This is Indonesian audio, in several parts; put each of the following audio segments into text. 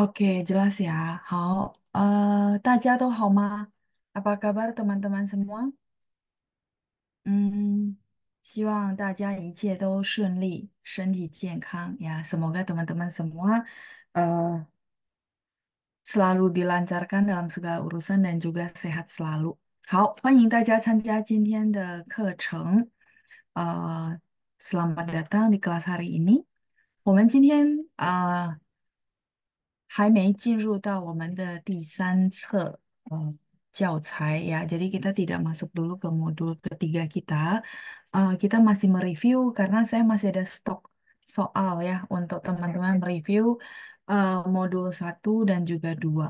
Oke, jelas ya. Hai, uh, eh, Taja atau Homa, apa kabar teman-teman semua? Hmm, 希望大家一切都顺利，身体健康呀。Semoga teman-teman semua eh, selalu dilancarkan dalam segala urusan dan juga sehat selalu. selamat datang di kelas hari ini. ini。我们今天啊、呃还没进入到我们的第三册，嗯，教材呀。Jadi kita tidak masuk dulu ke modul ketiga kita. Uh, kita masih mereview karena saya masih ada stok soal ya untuk teman-teman mereview uh, modul 1 dan juga 2.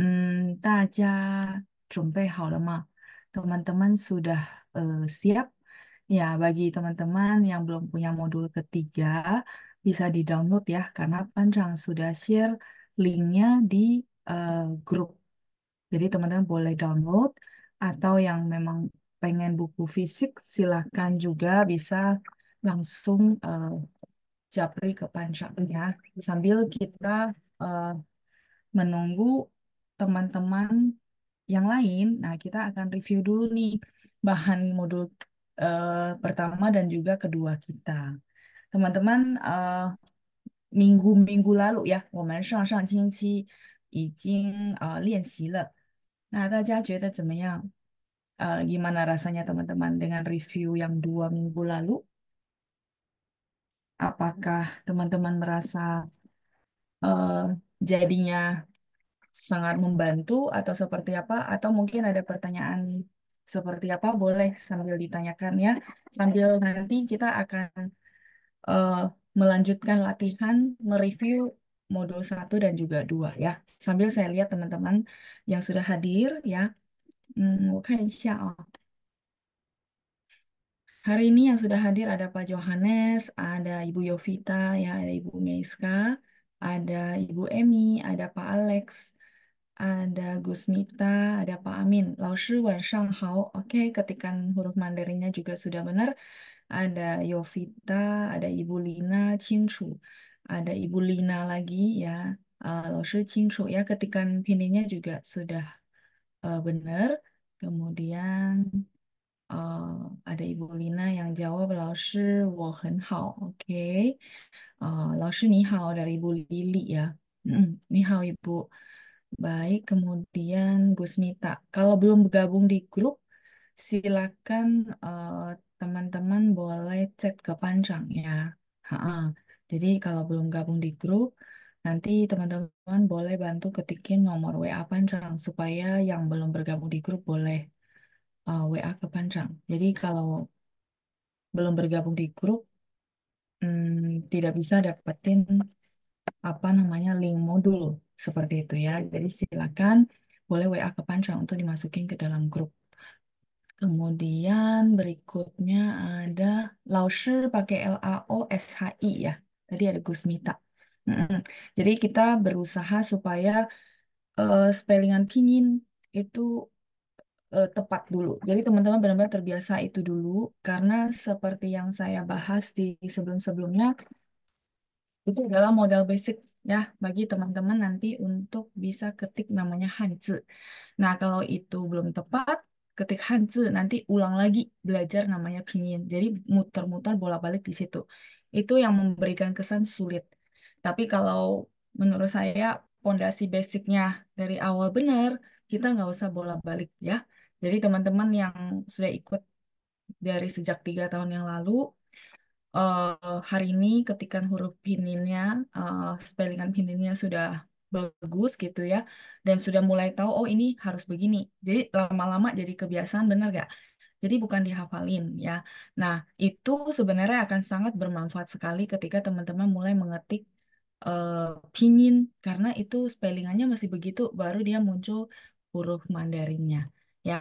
Hmm, 大家准备好了吗? Teman-teman sudah uh, siap? Ya, bagi teman-teman yang belum punya modul ketiga bisa di-download ya karena Panjang sudah share linknya di uh, grup. Jadi teman-teman boleh download atau yang memang pengen buku fisik silahkan juga bisa langsung uh, japri ke ya. sambil kita uh, menunggu teman-teman yang lain. Nah, kita akan review dulu nih bahan modul uh, pertama dan juga kedua kita. Teman-teman uh, minggu minggu lalu lalu 呀，我们上上星期已经啊、呃、练习了。Nah, 大家觉得怎么样？呃，gimana rasanya teman-teman dengan review yang dua minggu lalu? Apakah teman-teman merasa uh, jadinya sangat membantu atau seperti apa? Atau mungkin ada pertanyaan seperti apa? Boleh sambil ditanyakan ya. Sambil nanti kita akan uh, melanjutkan latihan mereview modul 1 dan juga 2 ya. Sambil saya lihat teman-teman yang sudah hadir ya. Hmm, hari ini yang sudah hadir ada Pak Johannes, ada Ibu Yovita, ya, ada Ibu Meiska, ada Ibu Emi, ada Pak Alex, ada Gus Mita, ada Pak Amin. Lao Shi Wan Shang Hao. Oke, ketikan huruf Mandarinnya juga sudah benar ada Yovita, ada Ibu Lina, Cincu, ada Ibu Lina lagi ya. Uh, eh, Loshi Cincu ya, ketikan pininya juga sudah uh, benar. Kemudian uh, ada Ibu Lina yang jawab Loshi, wo hen hao. Oke. Okay. Uh, ni hao dari Ibu Lili ya. Mm, ni hao Ibu. Baik, kemudian Gusmita. Kalau belum bergabung di grup, silakan uh, teman-teman boleh chat ke Panjang ya. Ha -ha. Jadi kalau belum gabung di grup, nanti teman-teman boleh bantu ketikin nomor WA Panjang supaya yang belum bergabung di grup boleh uh, eh, WA ke Panjang. Jadi kalau belum bergabung di grup, hmm, tidak bisa dapetin apa namanya link modul seperti itu ya. Jadi silakan boleh WA ke Panjang untuk dimasukin ke dalam grup. Kemudian berikutnya ada Laoshi pakai L A O S H I ya. Tadi ada Gusmita. Jadi kita berusaha supaya uh, spellingan pinyin itu uh, tepat dulu. Jadi teman-teman benar-benar terbiasa itu dulu karena seperti yang saya bahas di sebelum-sebelumnya itu adalah modal basic ya bagi teman-teman nanti untuk bisa ketik namanya Hanzi. Nah, kalau itu belum tepat, ketik Hanzi, nanti ulang lagi belajar namanya pinyin. Jadi muter-muter bolak-balik di situ. Itu yang memberikan kesan sulit. Tapi kalau menurut saya pondasi basicnya dari awal benar, kita nggak usah bolak-balik ya. Jadi teman-teman yang sudah ikut dari sejak tiga tahun yang lalu, uh, hari ini ketikan huruf pininnya, uh, eh, spellingan pininnya sudah bagus gitu ya dan sudah mulai tahu oh ini harus begini jadi lama-lama jadi kebiasaan benar gak jadi bukan dihafalin ya nah itu sebenarnya akan sangat bermanfaat sekali ketika teman-teman mulai mengetik uh, pinyin karena itu spellingannya masih begitu baru dia muncul huruf Mandarinnya ya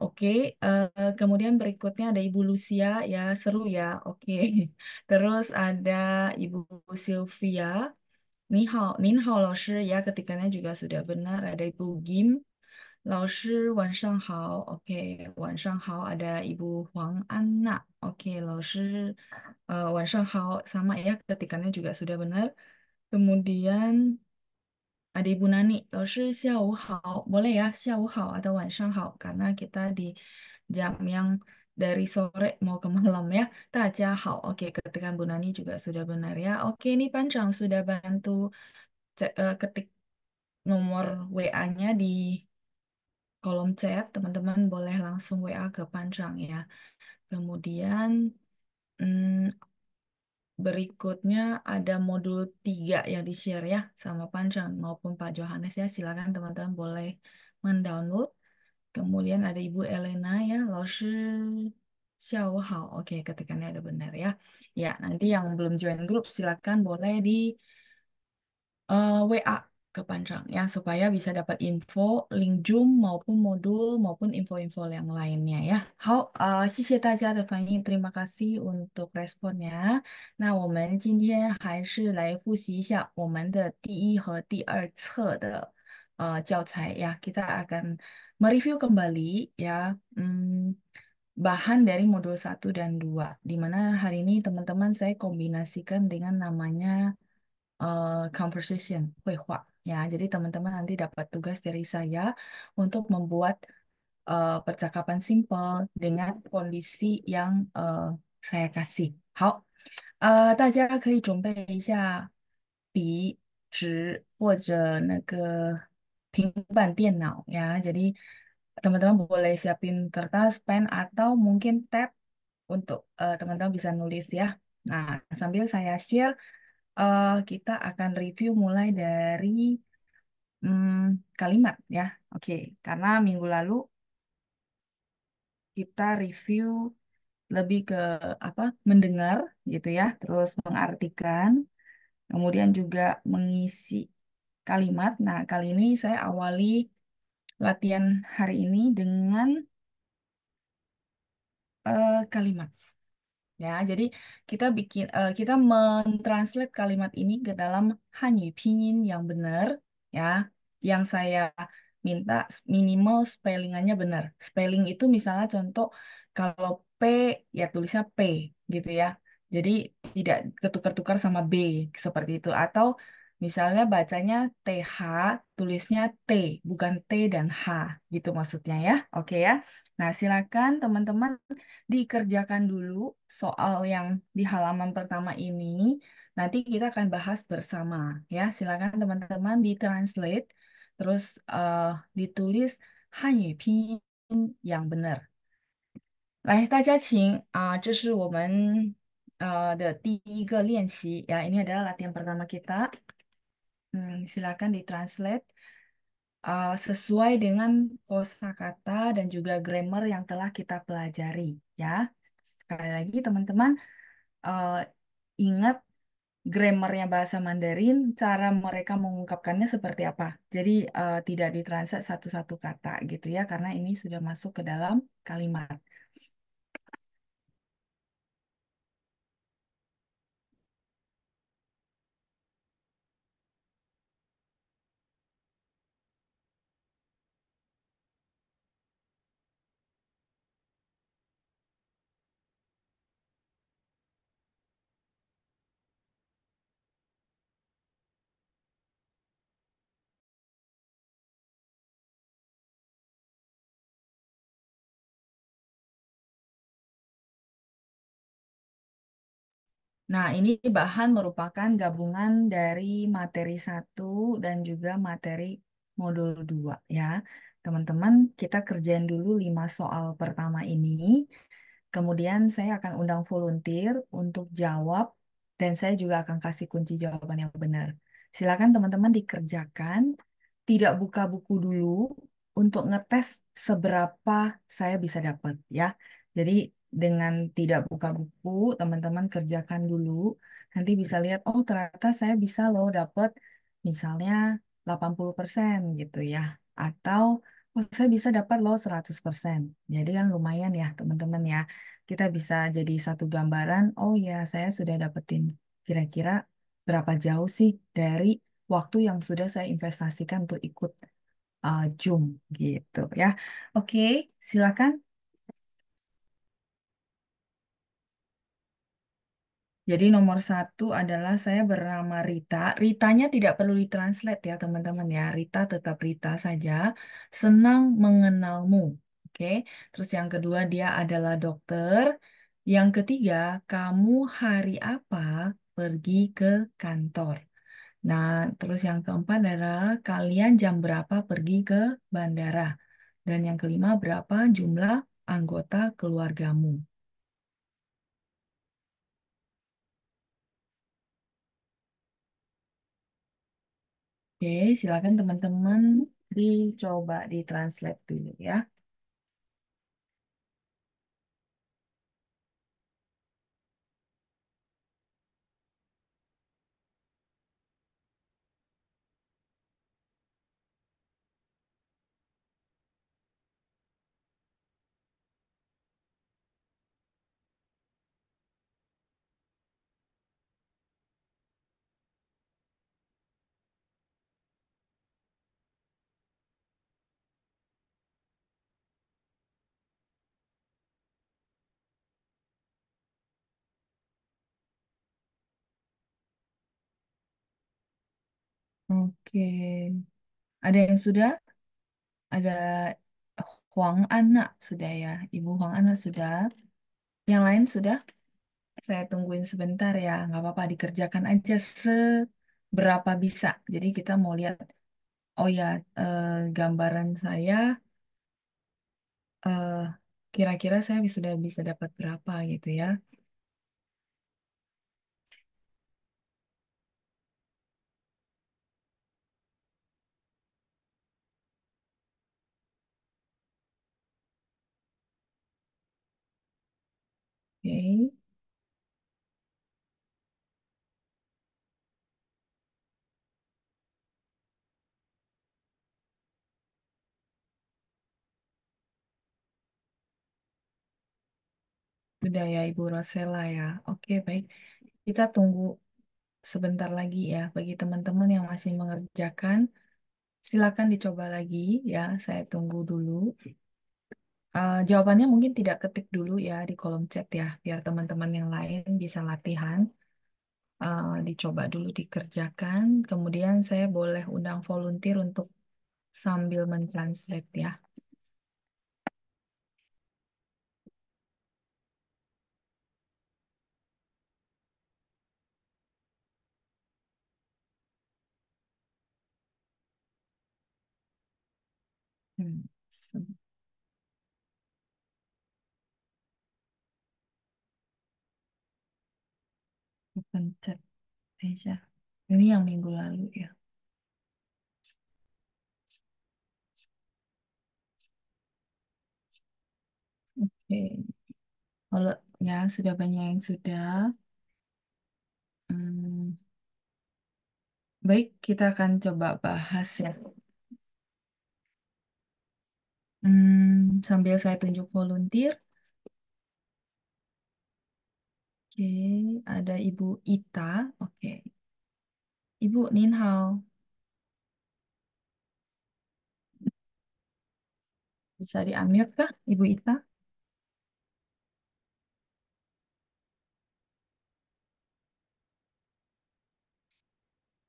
oke uh, kemudian berikutnya ada Ibu Lucia ya seru ya oke terus ada Ibu Sylvia 你好，您好，老师。Ya, ketikanya juga sudah benar. Ada Ibu Lao Ada Ibu Huang Anna. Sama ya, ketikannya juga sudah benar. Kemudian ada Ibu Nani. Lao Boleh ya, xiao hao atau wan Karena kita di jam yang dari sore mau ke malam ya. hao. Oke, ketikan Bu Nani juga sudah benar ya. Oke, ini Panjang sudah bantu cek uh, eh, ketik nomor WA-nya di kolom chat. Teman-teman boleh langsung WA ke Panjang ya. Kemudian hmm, berikutnya ada modul 3 yang di-share ya sama Panjang maupun Pak Johannes ya. Silakan teman-teman boleh mendownload. Kemudian ada Ibu Elena ya, Laoshi Xiao Hao. Oke, ketikannya ada benar ya. Ya, nanti yang belum join grup silakan boleh di uh, eh, WA ke Panjang ya supaya bisa dapat info link Zoom maupun modul maupun info-info yang lainnya ya. Hao, uh, terima kasih untuk responnya. Nah, kita hari ini 那我们今天还是来复习一下我们的第一和第二册的 uh, Jiao Chai ya kita akan mereview kembali ya hmm, bahan dari modul 1 dan 2 di mana hari ini teman-teman saya kombinasikan dengan namanya uh, conversation Huihua ya jadi teman-teman nanti dapat tugas dari saya untuk membuat uh, percakapan simple dengan kondisi yang uh, saya kasih 大家可以准备一下笔纸或者那个 ya Jadi teman-teman boleh siapin kertas, pen, atau mungkin tab untuk teman eh, teman-teman bisa nulis ya. Nah, sambil saya share, uh, kita akan review mulai dari um, kalimat ya. Oke, karena minggu lalu kita review lebih ke apa mendengar gitu ya terus mengartikan kemudian juga mengisi kalimat. Nah, kali ini saya awali latihan hari ini dengan uh, kalimat. Ya, jadi kita bikin uh, kita mentranslate kalimat ini ke dalam Hanyu Pinyin yang benar, ya, yang saya minta minimal spellingannya benar. Spelling itu misalnya contoh kalau P ya tulisnya P gitu ya. Jadi tidak ketukar-tukar sama B seperti itu atau Misalnya bacanya TH, tulisnya T, bukan T dan H, gitu maksudnya ya. Oke ya. Nah, silakan teman-teman dikerjakan dulu soal yang di halaman pertama ini. Nanti kita akan bahas bersama ya. Silakan teman-teman ditranslate terus uh, ditulis Hanyu Pinyin yang benar. Nah, ini adalah latihan pertama kita. Hmm, silakan ditranslate uh, sesuai dengan kosakata dan juga grammar yang telah kita pelajari ya. Sekali lagi teman-teman uh, ingat grammarnya bahasa Mandarin, cara mereka mengungkapkannya seperti apa. Jadi uh, tidak ditranslate satu-satu kata gitu ya karena ini sudah masuk ke dalam kalimat. Nah, ini bahan merupakan gabungan dari materi satu dan juga materi modul 2 ya. Teman-teman, kita kerjain dulu 5 soal pertama ini. Kemudian saya akan undang volunteer untuk jawab dan saya juga akan kasih kunci jawaban yang benar. Silakan teman-teman dikerjakan, tidak buka buku dulu untuk ngetes seberapa saya bisa dapat ya. Jadi dengan tidak buka buku, teman-teman kerjakan dulu. Nanti bisa lihat, oh ternyata saya bisa loh dapat misalnya 80% gitu ya. Atau oh, saya bisa dapat loh 100%. Jadi kan lumayan ya teman-teman ya. Kita bisa jadi satu gambaran, oh ya saya sudah dapetin kira-kira berapa jauh sih dari waktu yang sudah saya investasikan untuk ikut uh, Zoom gitu ya. Oke, silakan Jadi nomor satu adalah saya bernama Rita. Ritanya tidak perlu ditranslate ya teman-teman ya. Rita tetap Rita saja. Senang mengenalmu. Oke. Terus yang kedua dia adalah dokter. Yang ketiga, kamu hari apa pergi ke kantor? Nah, terus yang keempat adalah kalian jam berapa pergi ke bandara? Dan yang kelima, berapa jumlah anggota keluargamu? Oke, silakan teman-teman dicoba di translate dulu ya. Oke. Ada yang sudah? Ada Huang Anak sudah ya. Ibu Huang Anak sudah. Yang lain sudah? Saya tungguin sebentar ya. Nggak apa-apa, dikerjakan aja seberapa bisa. Jadi kita mau lihat, oh ya, eh, gambaran saya, eh, kira-kira saya sudah bisa dapat berapa gitu ya. ya Ibu Rosella ya. Oke, baik. Kita tunggu sebentar lagi ya. Bagi teman-teman yang masih mengerjakan, silakan dicoba lagi ya. Saya tunggu dulu. Uh, jawabannya mungkin tidak ketik dulu ya di kolom chat ya, biar teman-teman yang lain bisa latihan. Uh, dicoba dulu dikerjakan, kemudian saya boleh undang volunteer untuk sambil mentranslate ya. Bentar, Ini yang minggu lalu ya. Oke. Kalau ya sudah banyak yang sudah. Hmm, baik, kita akan coba bahas ya. Hmm, sambil saya tunjuk volunteer. Oke, ada Ibu Ita. Oke. Ibu Ninhao, bisa di kah Ibu Ita?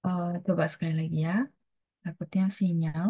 Eh, coba sekali lagi ya. Takutnya sinyal.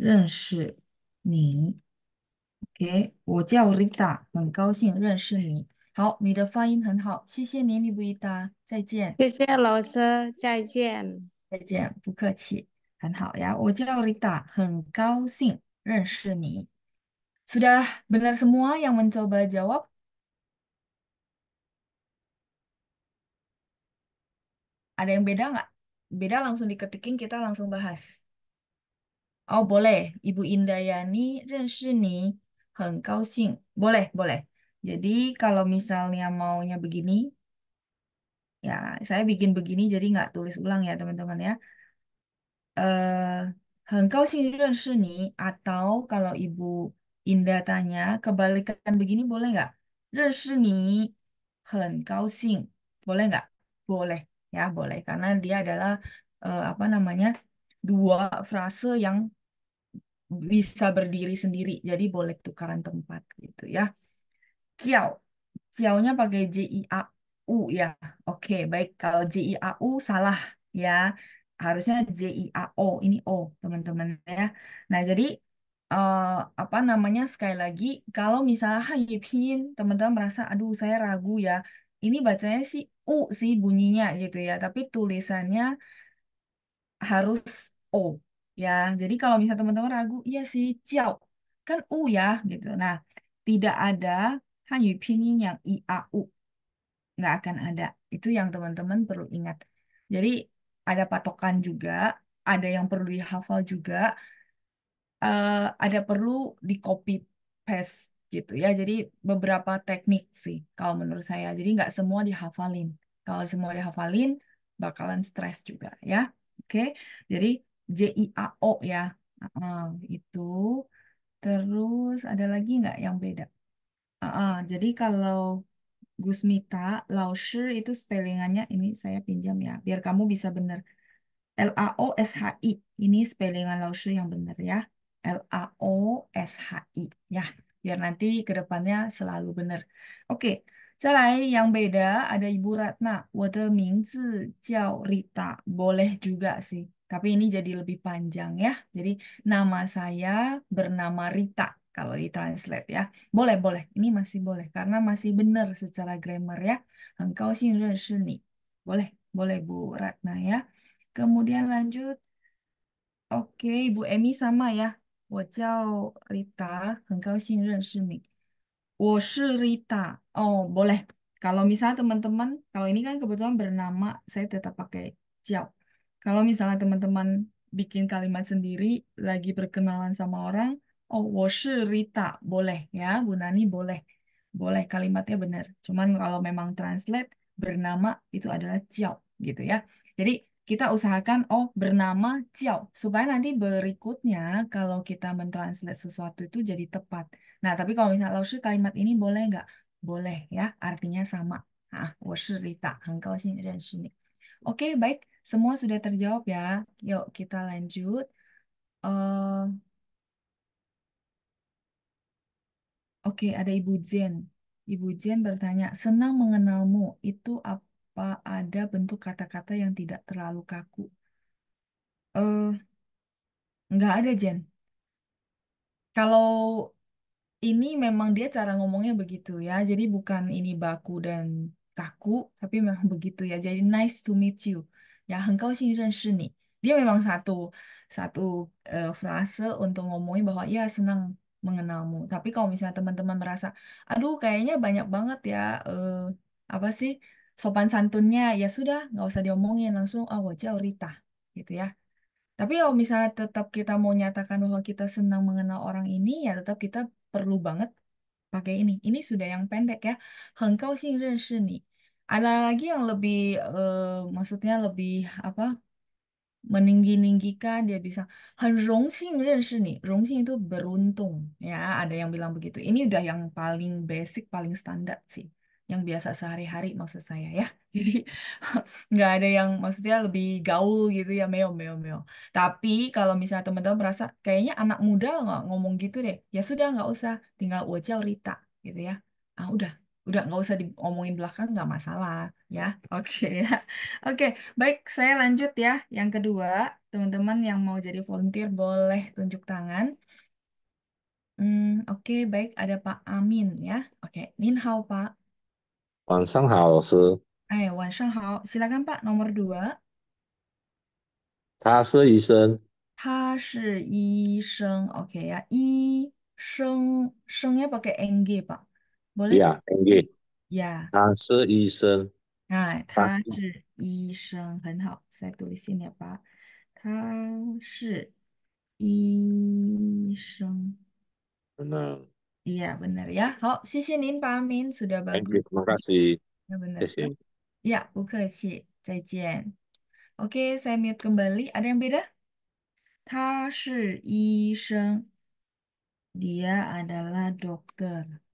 认识你，OK，我叫 Lida，很高兴认识你。好，你的发音很好，谢谢你，Lida，再见。谢谢老师，再见。再见，不客气，很好呀。我叫 Lida，很高兴认识你。sudah benar semua yang mencoba jawab ada yang beda nggak beda langsung diketikin kita langsung bahas Oh, boleh. Ibu Indayani, Renshini, Heng Kau sing. Boleh, boleh. Jadi kalau misalnya maunya begini, ya saya bikin begini jadi nggak tulis ulang ya teman-teman ya. Eh, Heng Kau Xing Renshini atau kalau Ibu Inda tanya, kebalikan begini boleh nggak? Renshini, Heng Kau sing. Boleh nggak? Boleh. Ya, boleh. Karena dia adalah apa namanya dua frase yang bisa berdiri sendiri jadi boleh tukaran tempat gitu ya ciao nya pakai j i a u ya oke baik kalau j i a u salah ya harusnya j i a o ini o teman-teman ya nah jadi uh, apa namanya sekali lagi kalau misalnya hanya teman-teman merasa aduh saya ragu ya ini bacanya sih u sih bunyinya gitu ya tapi tulisannya harus o ya. Jadi kalau misalnya teman-teman ragu, iya sih, ciao Kan u ya, gitu. Nah, tidak ada hanya pinyin yang i, a, u. Nggak akan ada. Itu yang teman-teman perlu ingat. Jadi, ada patokan juga, ada yang perlu dihafal juga, uh, ada perlu di copy paste gitu ya. Jadi beberapa teknik sih kalau menurut saya. Jadi nggak semua dihafalin. Kalau semua dihafalin, bakalan stres juga ya. Oke, jadi JIAO ya uh, itu terus ada lagi nggak yang beda uh, jadi kalau Gusmita Laoshi itu spellingannya ini saya pinjam ya biar kamu bisa benar. L A O S H I ini spellingan Laoshi yang benar ya L A O S H I ya biar nanti kedepannya selalu benar. oke okay. yang beda ada Ibu Ratna. Water Mingzi Jiao Rita. Boleh juga sih. Tapi ini jadi lebih panjang ya. Jadi nama saya bernama Rita kalau di translate ya. Boleh, boleh. Ini masih boleh karena masih benar secara grammar ya. Engkau sih ni. Boleh, boleh Bu Ratna ya. Kemudian lanjut. Oke, Bu Emi sama ya. Wajau Rita, engkau 很高兴认识你.我是 Rita. Oh, boleh. Kalau misalnya teman-teman, kalau ini kan kebetulan bernama, saya tetap pakai jauh. Kalau misalnya teman-teman bikin kalimat sendiri, lagi berkenalan sama orang, oh, washi Rita, boleh ya, Bu Nani boleh. Boleh, kalimatnya benar. Cuman kalau memang translate, bernama itu adalah Ciao, gitu ya. Jadi kita usahakan, oh, bernama Ciao. Supaya nanti berikutnya, kalau kita mentranslate sesuatu itu jadi tepat. Nah, tapi kalau misalnya, washi kalimat ini boleh nggak? Boleh ya, artinya sama. Ah, washi Rita, sini. Oke, okay, baik. Semua sudah terjawab ya. Yuk kita lanjut. Uh, Oke, ada Ibu Jen. Ibu Jen bertanya, senang mengenalmu. Itu apa ada bentuk kata-kata yang tidak terlalu kaku? Eh, nggak ada, Jen. Kalau ini memang dia cara ngomongnya begitu ya. Jadi bukan ini baku dan kaku, tapi memang begitu ya. Jadi nice to meet you. Ya, 很高兴认识你. Dia memang satu satu uh, frase untuk ngomongin bahwa ya senang mengenalmu. Tapi kalau misalnya teman-teman merasa, aduh kayaknya banyak banget ya uh, apa sih sopan santunnya, ya sudah nggak usah diomongin langsung ah wajah Rita gitu ya. Tapi kalau misalnya tetap kita mau nyatakan bahwa kita senang mengenal orang ini, ya tetap kita perlu banget pakai ini. Ini sudah yang pendek ya. 很高兴认识你. Ada lagi yang lebih, uh, maksudnya lebih apa? meninggi-ninggikan dia bisa "很荣幸认识你", itu beruntung ya ada yang bilang begitu ini udah yang paling basic paling standar sih yang biasa sehari-hari maksud saya ya jadi nggak ada yang maksudnya lebih gaul gitu ya meo meo meo tapi kalau misalnya teman-teman merasa kayaknya anak muda nggak ngomong gitu deh ya sudah nggak usah tinggal wajah Rita gitu ya ah udah udah nggak usah diomongin belakang nggak masalah ya oke ya oke baik saya lanjut ya yang kedua teman-teman yang mau jadi volunteer boleh tunjuk tangan hmm, oke baik ada Pak Amin ya oke min hao Pak eh, silakan Pak nomor dua dua。他是医生。他是医生，OK ya. Shengnya pakai ng pak boleh ya, sih? 呀，NG，呀，他是医生，啊，他他是医生，很好，再读一些点吧。他是医生。benar. Ya. Iya, benar ya. Hao, sisi nih Pak Amin sudah Thank bagus. you, terima kasih, Ya, benar. Ya, Ya, sih, Zaijian. Oke, saya mute kembali. Ada yang beda? Ta shi Dia adalah dokter.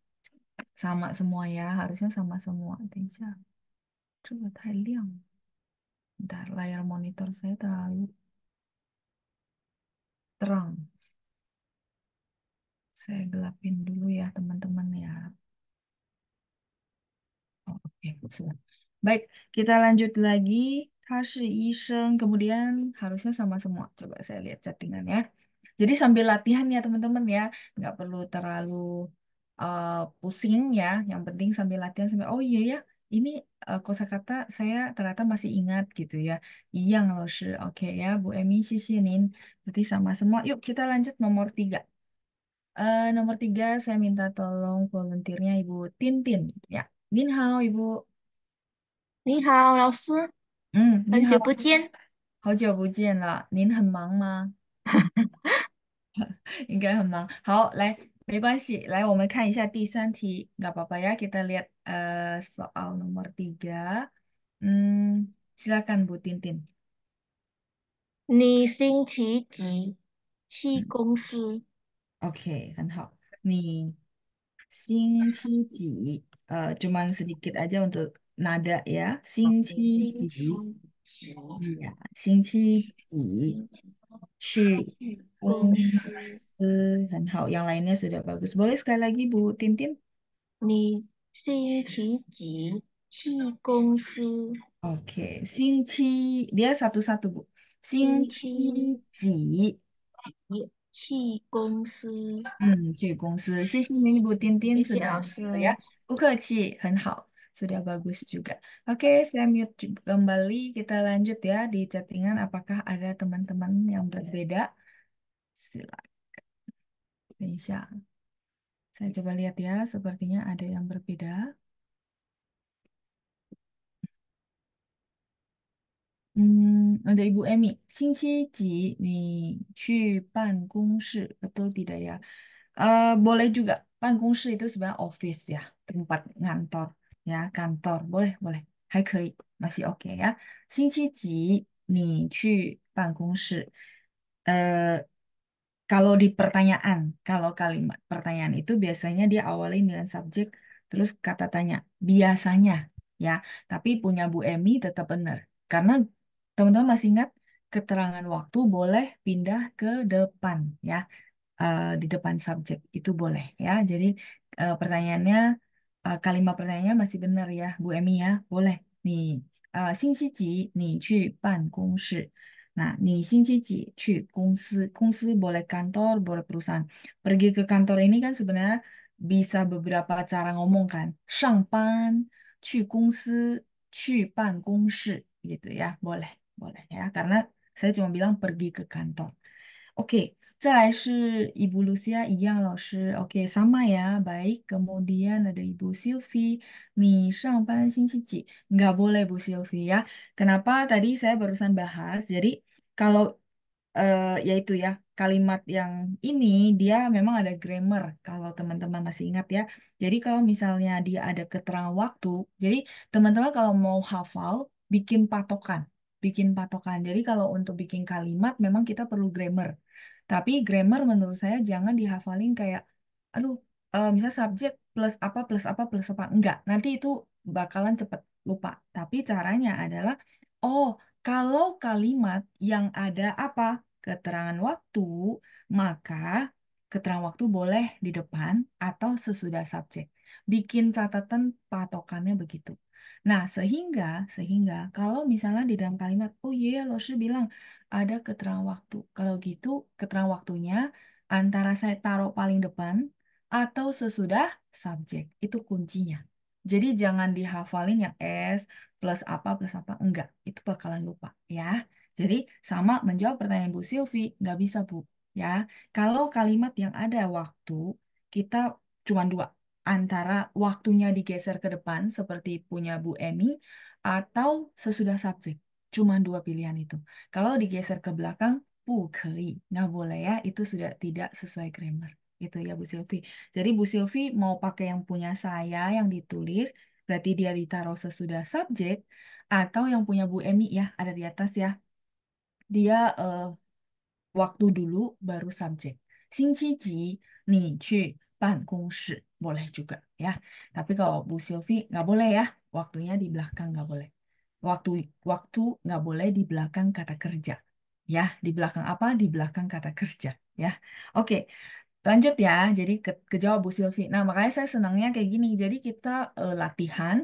Sama semua ya, harusnya sama semua. Deja, itu nggak 太亮了。Bentar, layar monitor saya terlalu terang. Saya gelapin dulu ya, teman-teman ya. Oh, Oke, okay. Baik, kita lanjut lagi. Tashi Iseng, kemudian harusnya sama semua. Coba saya lihat chattingan ya. Jadi sambil latihan ya teman-teman ya, nggak perlu terlalu uh, pusing ya. Yang penting sambil latihan sambil oh iya ya, ini uh, kosakata saya ternyata masih ingat gitu ya. Yang loh Oke ya, Bu Emi, sisinin. berarti sama semua. Yuk kita lanjut nomor tiga. Uh, nomor tiga saya minta tolong volunteernya Ibu Tintin. Ya, Nin hao Ibu. 你好，老师，嗯，您很好，久不见。好久不见了，您很忙吗？应该很忙。好，来，没关系，来我们看一下第三题，nggak apa-apa ya kita lihat eh, soal nomor tiga. Hmm, silakan Bu Tintin. 你星期几去嗯公司？Oke, kan hao. Nih, singci ji. Eh, cuman sedikit aja untuk nada ya. 你 Singci 星 ji. 期几？Iya, singci ji yang lainnya sudah bagus boleh sekali lagi Bu Tintin 你星期几去公司 Oke, okay. dia satu-satu Bu. Singci ji. Qi Hmm, Qi Tintin sudah bagus juga. Oke, saya mute kembali. Kita lanjut ya di chattingan. Apakah ada teman-teman yang berbeda? Silakan. Indonesia. Saya coba lihat ya. Sepertinya ada yang berbeda. Hmm, ada Ibu Emi. Sinci ji shi. betul tidak ya? Eh boleh juga. itu sebenarnya office ya, tempat ngantor ya boleh boleh, masih oke 呀，干豆，不嘞不嘞，还可以，那是 OK 呀。星期几你去办公室？Uh, kalau di pertanyaan, kalau kalimat pertanyaan itu biasanya dia awali dengan subjek, terus kata tanya. Biasanya, ya. Tapi punya Bu Emi tetap benar. Karena teman-teman masih ingat, keterangan waktu boleh pindah ke depan, ya. Uh, di depan subjek, itu boleh, ya. Jadi uh, pertanyaannya Eh, kalimat pertanyaannya masih benar ya, Bu Emi ya, boleh. 你呃星期几你去办公室？Nah, ni singci 去公司，公司 boleh kantor, boleh perusahaan. Pergi ke kantor ini kan sebenarnya bisa beberapa cara ngomong kan. 上班、去公司、去办公室 gitu ya. Boleh, boleh ya. Karena saya cuma bilang pergi ke kantor. Oke, ibu Lucia Iyang Oke, sama ya, baik. Kemudian ada Ibu Silvi, ni shang ban boleh Bu Silvi ya. Kenapa tadi saya barusan bahas, jadi kalau eh, yaitu ya kalimat yang ini dia memang ada grammar kalau teman-teman masih ingat ya. Jadi kalau misalnya dia ada keterangan waktu, jadi teman-teman kalau mau hafal bikin patokan, bikin patokan. Jadi kalau untuk bikin kalimat memang kita perlu grammar. Tapi grammar menurut saya jangan dihafalin kayak, aduh, eh, misalnya subjek plus apa plus apa plus apa. Enggak, nanti itu bakalan cepet lupa. Tapi caranya adalah, oh, kalau kalimat yang ada apa? Keterangan waktu, maka keterangan waktu boleh di depan atau sesudah subjek. Bikin catatan patokannya begitu. Nah, sehingga sehingga kalau misalnya di dalam kalimat oh iya ya, Losri bilang ada keterangan waktu. Kalau gitu keterangan waktunya antara saya taruh paling depan atau sesudah subjek. Itu kuncinya. Jadi jangan dihafalin yang S plus apa plus apa. Enggak, itu bakalan lupa ya. Jadi sama menjawab pertanyaan Bu Silvi, nggak bisa Bu. Ya, kalau kalimat yang ada waktu, kita cuma dua antara waktunya digeser ke depan seperti punya Bu Emi atau sesudah subjek. Cuma dua pilihan itu. Kalau digeser ke belakang, bu nggak boleh ya, itu sudah tidak sesuai grammar. Itu ya Bu Silvi. Jadi Bu Silvi mau pakai yang punya saya yang ditulis, berarti dia ditaruh sesudah subjek, atau yang punya Bu Emi ya, ada di atas ya. Dia uh, waktu dulu baru subjek. 星期几你去 boleh juga ya. Tapi kalau Bu Silvi nggak boleh ya. Waktunya di belakang nggak boleh. Waktu waktu nggak boleh di belakang kata kerja. Ya, di belakang apa? Di belakang kata kerja ya. Oke. Lanjut ya. Jadi ke, kejawab Bu Silvi. Nah, makanya saya senangnya kayak gini. Jadi kita eh, latihan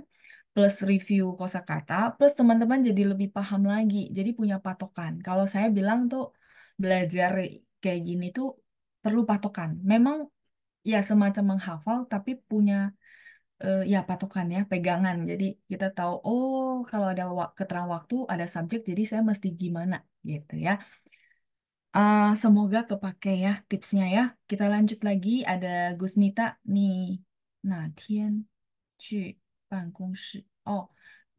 plus review kosakata plus teman-teman jadi lebih paham lagi. Jadi punya patokan. Kalau saya bilang tuh belajar kayak gini tuh perlu patokan. Memang ya semacam menghafal tapi punya uh, ya patokan ya pegangan jadi kita tahu oh kalau ada keterang waktu ada subjek jadi saya mesti gimana gitu ya uh, semoga kepake ya tipsnya ya kita lanjut lagi ada Gus Mita nih Nathan cu oh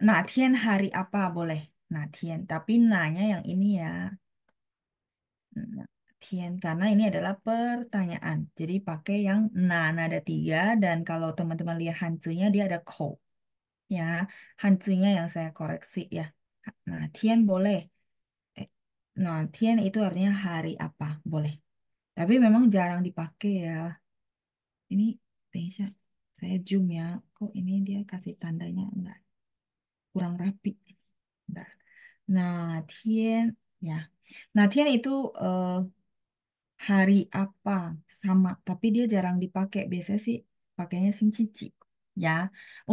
Nathan hari apa boleh Nathan tapi nanya yang ini ya Tien, karena ini adalah pertanyaan. Jadi pakai yang na nada tiga dan kalau teman-teman lihat hancinya dia ada ko. Ya, hancinya yang saya koreksi ya. Nah, Tien boleh. nah, Tien itu artinya hari apa? Boleh. Tapi memang jarang dipakai ya. Ini, Teisha, saya zoom ya. Kok ini dia kasih tandanya enggak kurang rapi. Nah, Tien ya. Nah, Tien itu eh, hari apa sama, tapi dia jarang dipakai. Biasanya sih pakainya cici Ya,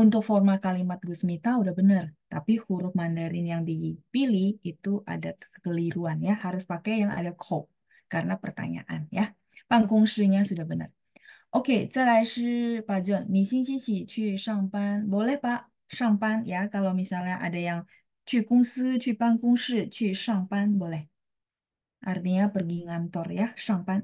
untuk forma kalimat Gusmita udah bener, tapi huruf Mandarin yang dipilih itu ada kekeliruan ya, harus pakai yang ada ko karena pertanyaan ya. Pangkungshinya sudah benar. Oke, okay, Pak John. Ni xin qi Boleh Pak, shang ya. Kalau misalnya ada yang cuy kungsi cuy qi boleh artinya pergi ngantor ya Shangpan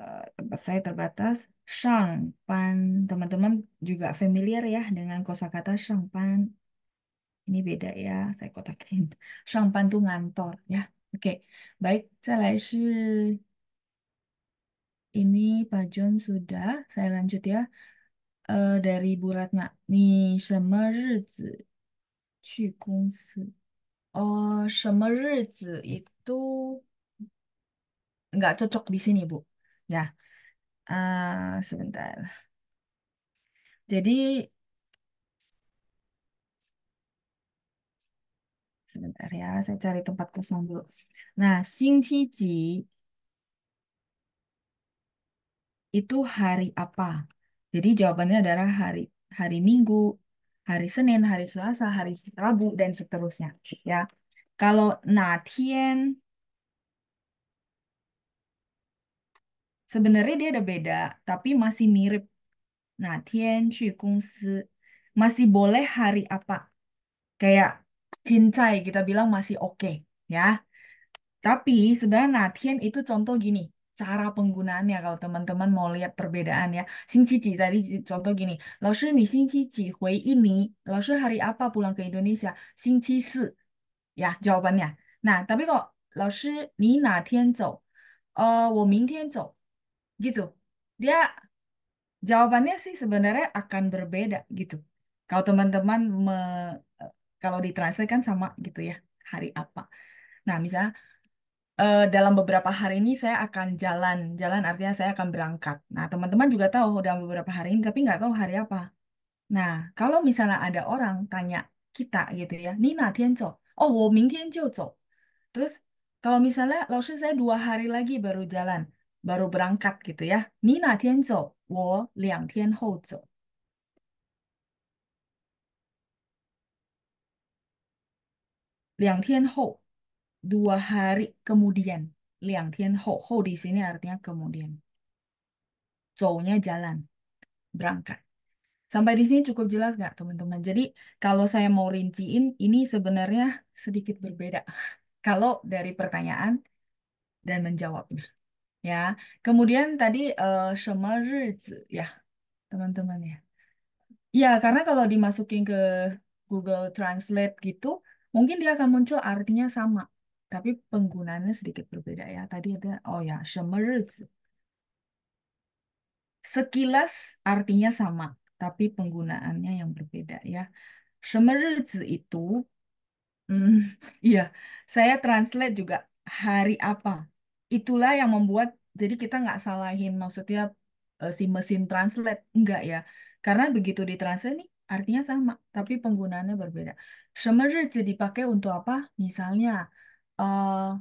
eh, tempat saya terbatas Shangpan teman-teman juga familiar ya dengan kosakata Shangpan ini beda ya saya kotakin Shangpan tuh ngantor ya oke baik saya ini Pak John sudah saya lanjut ya uh, dari Bu Ratna nih qu 日子去公司 Oh, shenme itu nggak cocok di sini, Bu. Ya, uh, sebentar. Jadi, sebentar ya, saya cari tempat kosong dulu. Nah, Sing Cici itu hari apa? Jadi jawabannya adalah hari hari Minggu, hari Senin, hari Selasa, hari Rabu, dan seterusnya. Ya, kalau Natien Sebenarnya dia ada beda, tapi masih mirip. Nah, Tian Kung Si masih boleh hari apa? Kayak cincai kita bilang masih oke, ya. Tapi sebenarnya nah, Tian itu contoh gini, cara penggunaannya kalau teman-teman mau lihat perbedaan perbedaannya. Cici tadi contoh gini, Shi ni Cici hui ini, Shi hari apa pulang ke Indonesia? Xingqi Cici Ya, jawabannya. Nah, tapi kok, kalau Shi ni na tian zou? Uh, eh, 我明天走 gitu. Dia jawabannya sih sebenarnya akan berbeda gitu. Kalau teman-teman me, kalau ditranslate kan sama gitu ya, hari apa. Nah, misalnya uh, dalam beberapa hari ini saya akan jalan. Jalan artinya saya akan berangkat. Nah, teman-teman juga tahu dalam beberapa hari ini, tapi nggak tahu hari apa. Nah, kalau misalnya ada orang tanya kita gitu ya, Nina Tianco, oh, wo Ming Terus, kalau misalnya, langsung saya dua hari lagi baru jalan baru berangkat gitu ya. Ni na tian zou? Wo liang tian hou zou. Liang tian hou. Dua hari kemudian. Liang tian hou. Hou di sini artinya kemudian. Zou-nya jalan. Berangkat. Sampai di sini cukup jelas nggak teman-teman? Jadi kalau saya mau rinciin, ini sebenarnya sedikit berbeda. kalau dari pertanyaan dan menjawabnya. Ya, kemudian tadi eh, ya teman-teman ya. Ya, karena kalau dimasukin ke Google Translate gitu, mungkin dia akan muncul artinya sama, tapi penggunaannya sedikit berbeda ya. Tadi ada oh ya, 什么日子. Sekilas artinya sama, tapi penggunaannya yang berbeda ya. 什么日子 itu Hmm, iya, saya translate juga hari apa itulah yang membuat jadi kita nggak salahin maksudnya uh, si mesin translate enggak ya karena begitu ditranslate nih artinya sama tapi penggunaannya berbeda. Semerzi dipakai untuk apa? Misalnya, uh,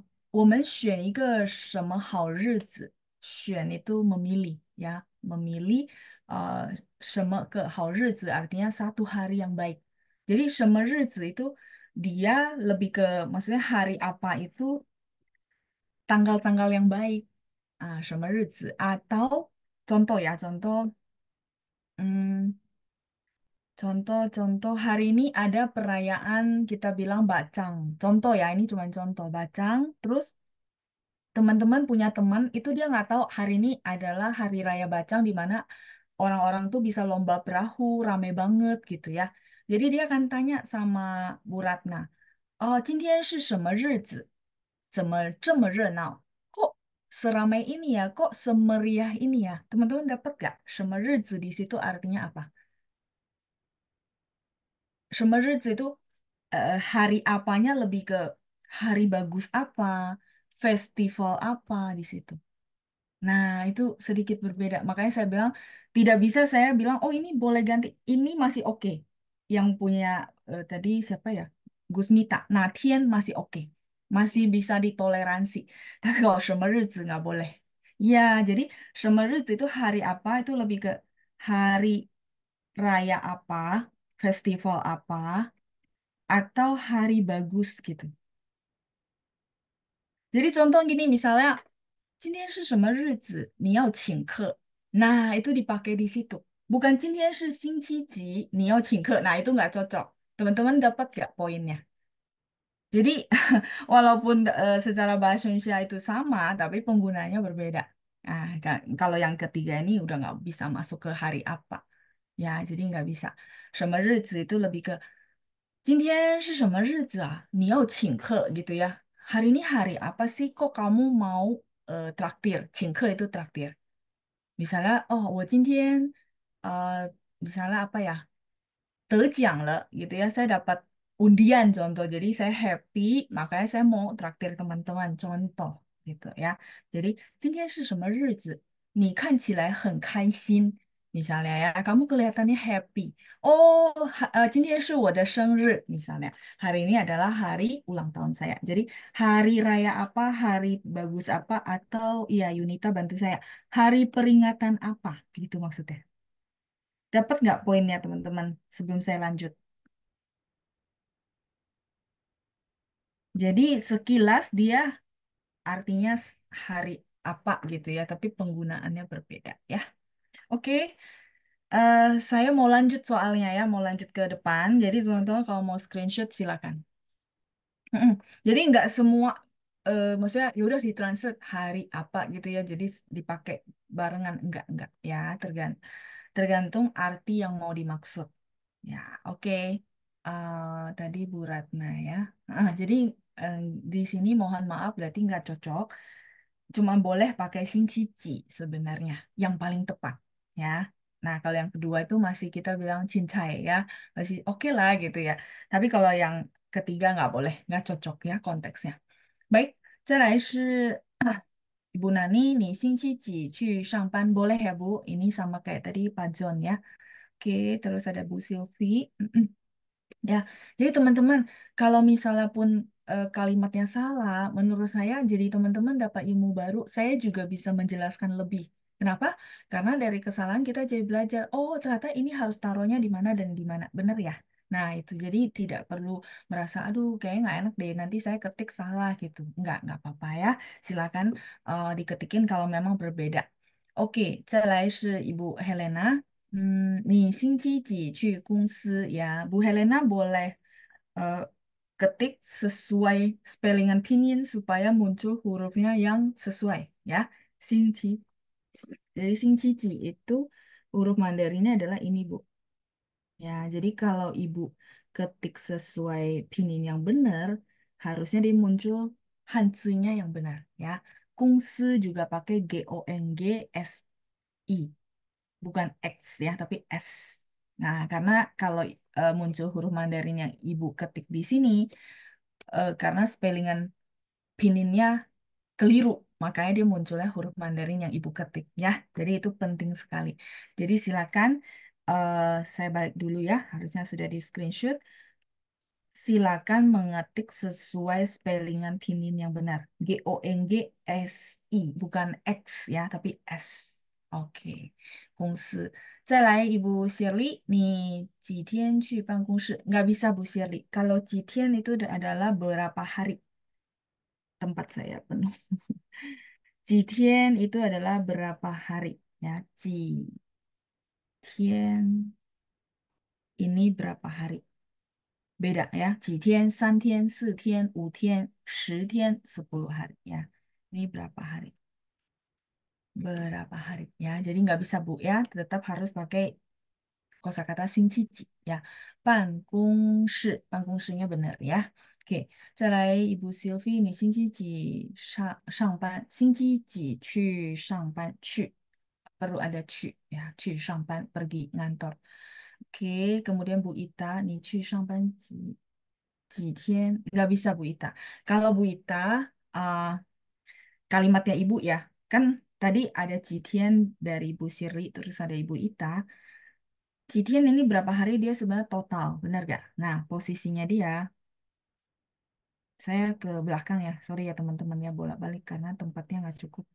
eh, itu memilih ya, memilih uh, ke hal artinya satu hari yang baik. Jadi sama itu dia lebih ke maksudnya hari apa itu tanggal-tanggal yang baik ah uh, 日子 atau contoh ya contoh hmm, contoh-contoh hari ini ada perayaan kita bilang bacang contoh ya ini cuma contoh bacang terus teman-teman punya teman itu dia nggak tahu hari ini adalah hari raya bacang di mana orang-orang tuh bisa lomba perahu rame banget gitu ya jadi dia akan tanya sama Bu Ratna oh, 今天是什么日子怎么这么热闹？Kok seramai ini ya? Kok semeriah ini ya? Teman-teman dapat gak? Semerizi di situ artinya apa? Semerizi itu eh, hari apanya lebih ke hari bagus apa, festival apa di situ. Nah, itu sedikit berbeda. Makanya saya bilang, tidak bisa saya bilang, oh ini boleh ganti, ini masih oke. Okay. Yang punya uh, tadi siapa ya? Gusmita. Nah, Tien masih oke. Okay masih bisa ditoleransi. Tapi kalau semeruzi nggak boleh. Ya, jadi semeruzi itu hari apa itu lebih ke hari raya apa, festival apa, atau hari bagus gitu. Jadi contoh gini misalnya, Nah, itu dipakai di situ. Bukan Nah, itu nggak cocok. Teman-teman dapat nggak poinnya? Jadi walaupun secara bahasa Indonesia itu sama, tapi penggunanya berbeda. Nah, kalau yang ketiga ini udah nggak bisa masuk ke hari apa, ya. Jadi nggak bisa. Sama itu lebih ke gitu ya. Hari ini hari apa sih? Kok kamu mau traktir? Cingke itu traktir. Misalnya, oh, 我今天 uh, misalnya apa ya? Terjang le gitu ya. Saya dapat undian contoh. Jadi saya happy, makanya saya mau traktir teman-teman contoh gitu ya. jadi misalnya ya, kamu kelihatannya happy. Oh, uh, 今天是我的生日. Eh, misalnya, hari ini adalah hari ulang tahun saya. Jadi, hari raya apa, hari bagus apa, atau ya Yunita bantu saya. Hari peringatan apa, gitu maksudnya. Dapat nggak poinnya teman-teman sebelum saya lanjut? Jadi sekilas dia artinya hari apa gitu ya, tapi penggunaannya berbeda ya. Oke, uh, saya mau lanjut soalnya ya, mau lanjut ke depan. Jadi teman-teman kalau mau screenshot silakan. Mm-mm. Jadi nggak semua, uh, maksudnya yaudah ditranslate hari apa gitu ya. Jadi dipakai barengan nggak nggak, ya, tergant tergantung arti yang mau dimaksud. Ya, oke. Eh, tadi Bu Ratna ya. Uh, jadi uh, di sini mohon maaf berarti nggak cocok. Cuma boleh pakai cici sebenarnya yang paling tepat ya. Nah, kalau yang kedua itu masih kita bilang cincai ya. Masih oke okay lah gitu ya. Tapi kalau yang ketiga nggak boleh, nggak cocok ya konteksnya. Baik, 再来是 Ibu Nani, ni xingqi ji cu shangban boleh ya Bu? Ini sama kayak tadi Pak John ya. Oke, terus ada Bu Silvi. Ya, jadi teman-teman, kalau misalnya pun e, kalimatnya salah, menurut saya jadi teman-teman dapat ilmu baru, saya juga bisa menjelaskan lebih. Kenapa? Karena dari kesalahan kita jadi belajar, oh ternyata ini harus taruhnya di mana dan di mana. benar ya? Nah, itu jadi tidak perlu merasa, aduh kayaknya nggak enak deh, nanti saya ketik salah gitu. Nggak, nggak apa-apa ya. Silakan e, diketikin kalau memang berbeda. Oke, 再来是 Ibu Helena nih ya Bu Helena boleh eh, ketik sesuai spellingan pinyin supaya muncul hurufnya yang sesuai ya. Sinci. Jadi sinci ji itu huruf Mandarinnya adalah ini, Bu. Ya, jadi kalau Ibu ketik sesuai pinyin yang benar, harusnya dia muncul hanzinya yang benar ya. Kungsi juga pakai G O N G S I bukan X ya, tapi S. Nah, karena kalau uh, muncul huruf Mandarin yang ibu ketik di sini, uh, karena spellingan pininnya keliru, makanya dia munculnya huruf Mandarin yang ibu ketik ya. Jadi itu penting sekali. Jadi silakan uh, saya balik dulu ya, harusnya sudah di screenshot. Silakan mengetik sesuai spellingan pinin yang benar. G O N G S I bukan X ya, tapi S. Oke. Okay. 公司。再来一 bu Shirley, bisa bu Shirley. Kalau 几天 itu adalah berapa hari. Tempat saya penuh. 几天 itu adalah berapa hari. Ya, 几天 ini berapa hari. Beda ya, 几天, hari, empat hari, 10天 ,10 hari ya. Ini berapa hari berapa hari ya. Jadi nggak bisa Bu ya, tetap harus pakai kosakata shinchiji ya. shi-nya benar ya. Oke, Oke, 再来 Ibu ban, 你星期几上上班？星期几去上班？去 perlu ada ya, ban, pergi ngantor. Oke, kemudian Bu Ita, Nggak bisa Bu Ita. Kalau Bu Ita, uh, kalimatnya Ibu ya, kan Tadi ada Citian dari Bu Sirli, terus ada Ibu Ita. Citian ini berapa hari dia sebenarnya total, benar gak? Nah, posisinya dia, saya ke belakang ya, sorry ya teman-teman ya, bolak-balik karena tempatnya nggak cukup.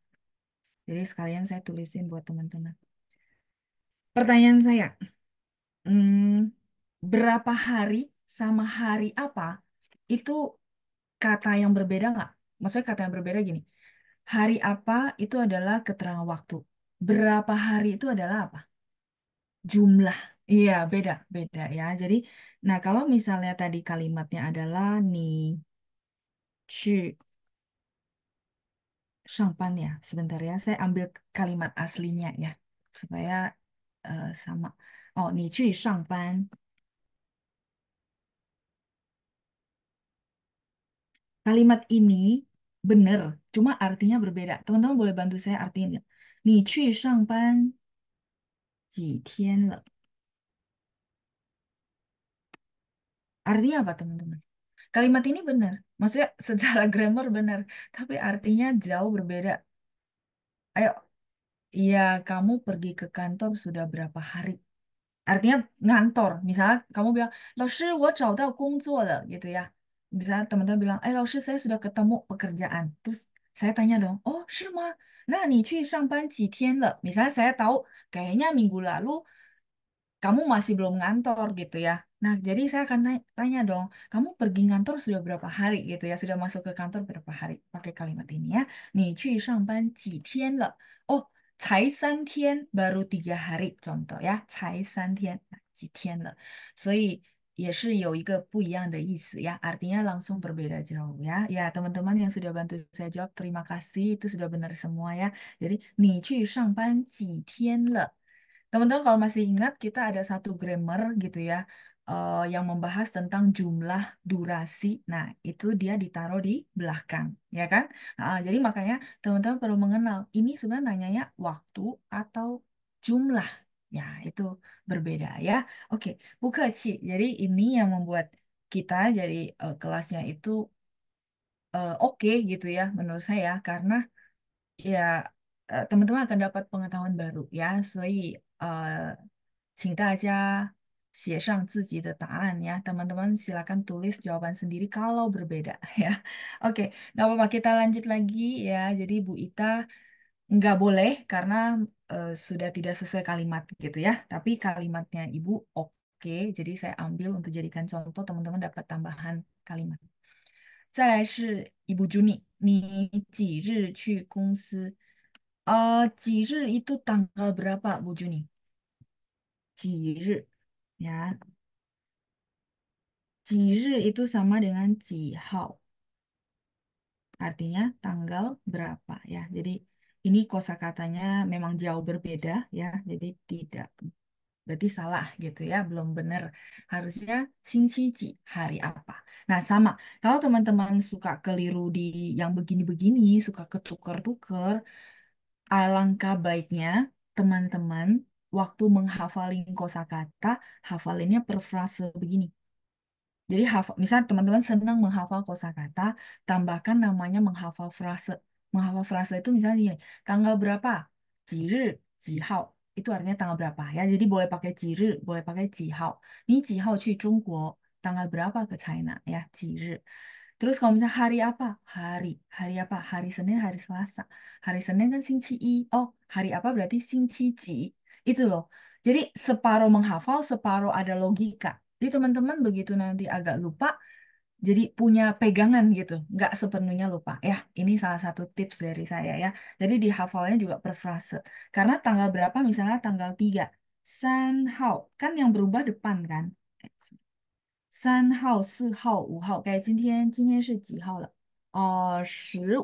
Jadi sekalian saya tulisin buat teman-teman. Pertanyaan saya, hmm, berapa hari sama hari apa itu kata yang berbeda nggak? Maksudnya kata yang berbeda gini, Hari apa itu adalah keterangan waktu. Berapa hari itu adalah apa? Jumlah. Iya, beda, beda ya. Jadi, nah kalau misalnya tadi kalimatnya adalah ni chu sampan ya. Sebentar ya, saya ambil kalimat aslinya ya supaya uh, sama. Oh, ni chu sampan. Kalimat ini bener, cuma artinya berbeda. Teman-teman boleh bantu saya artiin nggak? Artinya apa teman-teman? Kalimat ini benar. Maksudnya secara grammar benar. Tapi artinya jauh berbeda. Ayo. Iya, kamu pergi ke kantor sudah berapa hari? Artinya ngantor. Misalnya kamu bilang, shi, wo zhao dao gong zuo le. Gitu ya misalnya teman-teman bilang, eh lalu saya sudah ketemu pekerjaan. Terus saya tanya dong, oh 是吗？那你去上班几天了？Misalnya nah saya tahu kayaknya minggu lalu kamu masih belum ngantor gitu ya. Nah, jadi saya akan tanya, dong, kamu pergi ngantor sudah berapa hari gitu ya? Sudah masuk ke kantor berapa hari? Pakai kalimat ini ya. Oh, cai san tian baru tiga hari contoh ya. Cai san tian, nah, So, ya Artinya langsung berbeda jauh ya. Ya, teman-teman yang sudah bantu saya jawab, terima kasih. Itu sudah benar semua ya. Jadi, le Teman-teman kalau masih ingat, kita ada satu grammar gitu ya. Uh, yang membahas tentang jumlah durasi. Nah, itu dia ditaruh di belakang, ya kan? Nah, jadi makanya teman-teman perlu mengenal ini sebenarnya nanyanya waktu atau jumlah Ya, itu berbeda ya. Oke, buka Ci. Jadi ini yang membuat kita jadi uh, kelasnya itu uh, oke gitu ya menurut saya karena ya teman eh, teman-teman akan dapat pengetahuan baru ya. cinta aja ya. teman Teman-teman silakan tulis jawaban sendiri kalau berbeda ya. Oke, nggak apa-apa kita lanjut lagi ya. Jadi Bu Ita nggak boleh karena uh, sudah tidak sesuai kalimat gitu ya, tapi kalimatnya ibu oke, jadi saya ambil untuk jadikan contoh teman-teman dapat tambahan kalimat. ibu Juni, 再来是一部 Juni，你几日去公司？呃，几日 itu tanggal berapa Bu Juni? ya? Juni？几日呀？几日 itu sama dengan artinya tanggal berapa ya. Jadi ini kosa katanya memang jauh berbeda ya, jadi tidak berarti salah gitu ya, belum benar. Harusnya shinchiji hari apa. Nah, sama. Kalau teman-teman suka keliru di yang begini-begini, suka ketuker-tuker, alangkah baiknya teman-teman waktu menghafalin kosakata, hafalinnya per frase begini. Jadi hafal, misalnya teman-teman senang menghafal kosakata, tambahkan namanya menghafal frase menghafal frasa itu misalnya gini, tanggal berapa? Jiri, jihao. Itu artinya tanggal berapa ya. Jadi boleh pakai jiri, boleh pakai jihao. Ni jihao cu Zhongguo, tanggal berapa ke China ya, jiri. Terus kalau misalnya hari apa? Hari. Hari apa? Hari Senin, hari Selasa. Hari Senin kan sing Yi. Oh, hari apa berarti Xingqi Ji. Itu loh. Jadi separuh menghafal, separuh ada logika. Jadi teman-teman begitu nanti agak lupa, jadi punya pegangan gitu, nggak sepenuhnya lupa. Ya, ini salah satu tips dari saya ya. Jadi di hafalnya juga per frase. Karena tanggal berapa misalnya tanggal 3. San hao, kan yang berubah depan kan. San hao, si hao, wu hao. Kayak jintien, jintien shi ji hao le. Oh,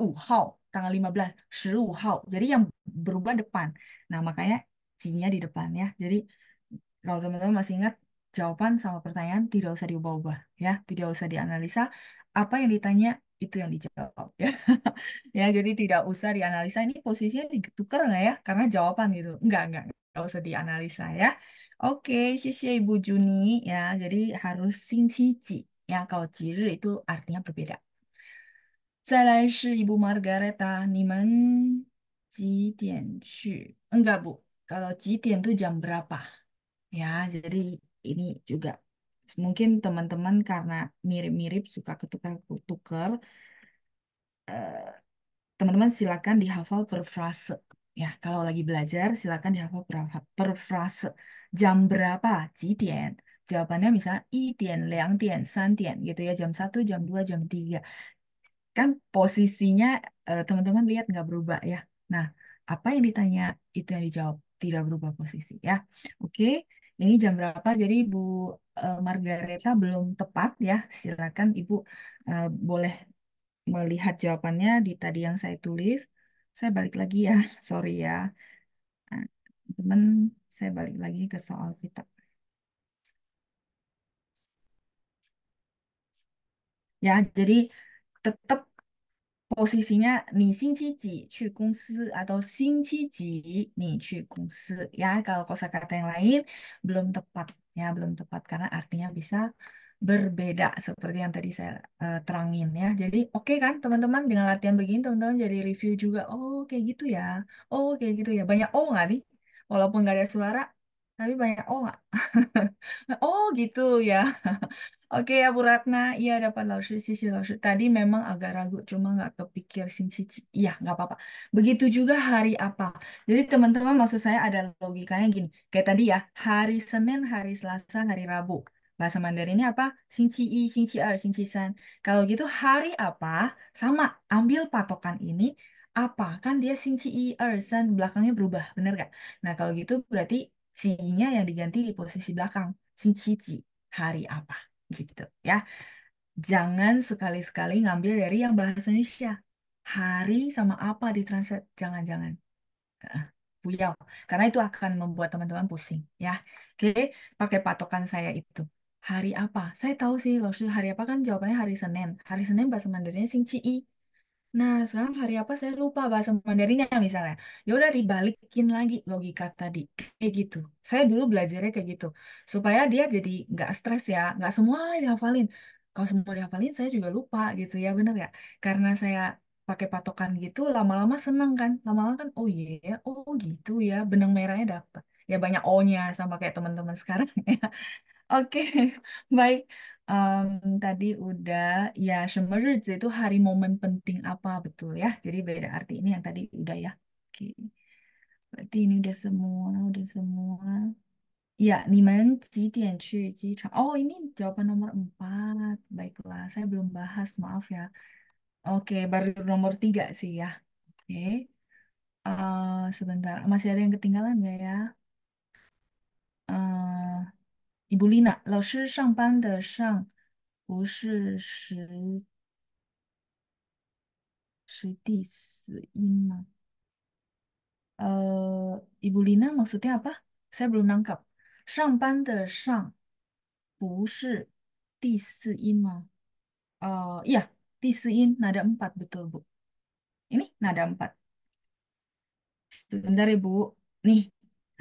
uh, hao, tanggal 15. Shi hao. Jadi yang berubah depan. Nah, makanya jinya di depan ya. Jadi kalau teman-teman masih ingat jawaban sama pertanyaan tidak usah diubah-ubah ya tidak usah dianalisa apa yang ditanya itu yang dijawab ya ya jadi tidak usah dianalisa ini posisinya ditukar nggak ya karena jawaban gitu enggak enggak nggak usah dianalisa ya oke sisi ibu Juni ya jadi harus singciji ya kalau ciri itu artinya berbeda. si Ibu Margareta, enggak Bu. Kalau 几点 itu jam berapa? Ya, jadi ini juga mungkin teman-teman karena mirip-mirip suka ketukar-tuker teman eh, teman-teman silakan dihafal per frase ya kalau lagi belajar silakan dihafal per, per frase jam berapa jitian jawabannya misalnya i tian liang tian san tian gitu ya jam satu jam dua jam tiga kan posisinya eh, teman-teman uh, lihat nggak berubah ya nah apa yang ditanya itu yang dijawab tidak berubah posisi ya oke ini jam berapa? Jadi Bu eh, Margareta belum tepat ya. Silakan Ibu eh, boleh melihat jawabannya di tadi yang saya tulis. Saya balik lagi ya, sorry ya. Nah, teman, saya balik lagi ke soal kita. Ya, jadi tetap posisinya atau kung si ya. kalau kosakata yang lain belum tepat ya belum tepat karena artinya bisa berbeda seperti yang tadi saya uh, terangin ya. Jadi oke okay kan teman-teman dengan latihan begini teman-teman jadi review juga. Oh kayak gitu ya. Oh kayak gitu ya. Banyak oh nggak nih? Walaupun nggak ada suara tapi banyak oh nggak? Oh gitu ya. Oke ya Bu Ratna, iya dapat lausir sisi lausir. Tadi memang agak ragu, cuma nggak kepikir sisi. Iya nggak apa-apa. Begitu juga hari apa. Jadi teman-teman maksud saya ada logikanya gini. Kayak tadi ya, hari Senin, hari Selasa, hari Rabu. Bahasa Mandarin ini apa? Xingqi yi, xingqi er, xingqi san. Kalau gitu hari apa? Sama, ambil patokan ini, apa? Kan dia xingqi i er, san, belakangnya berubah, bener gak? Nah kalau gitu berarti Ji-nya yang diganti di posisi belakang. Cinci hari apa gitu ya. Jangan sekali-sekali ngambil dari yang bahasa Indonesia. Hari sama apa di translate. Jangan-jangan. Uh, Karena itu akan membuat teman-teman pusing ya. Oke, pakai patokan saya itu. Hari apa? Saya tahu sih, loh, Hari apa kan jawabannya hari Senin. Hari Senin bahasa Mandarinnya Sing Nah, sekarang hari apa saya lupa bahasa Mandarinnya misalnya. Ya udah dibalikin lagi logika tadi. Kayak gitu. Saya dulu belajarnya kayak gitu. Supaya dia jadi nggak stres ya. Nggak semua dihafalin. Kalau semua dihafalin saya juga lupa gitu ya. Bener ya? Karena saya pakai patokan gitu lama-lama seneng kan. Lama-lama kan oh iya yeah, Oh gitu ya. Benang merahnya dapet. Ya banyak O-nya sama kayak teman-teman sekarang ya. Oke, baik. Um, tadi udah, ya Shommerrütze itu hari momen penting apa betul ya? Jadi beda arti ini yang tadi udah ya. Oke. Berarti ini udah semua, udah semua. ya. Oh ini jawaban nomor empat. Baiklah, saya belum bahas, maaf ya. Oke, baru nomor tiga sih ya. Oke. uh, sebentar, masih ada yang ketinggalan nggak ya? 布丽娜老师上班的上不是十十第死音吗？Uh, Lina maksudnya apa? Saya belum nangkap. Shangban de shang empat betul bu. Ini nada empat. Sebentar ibu. Nih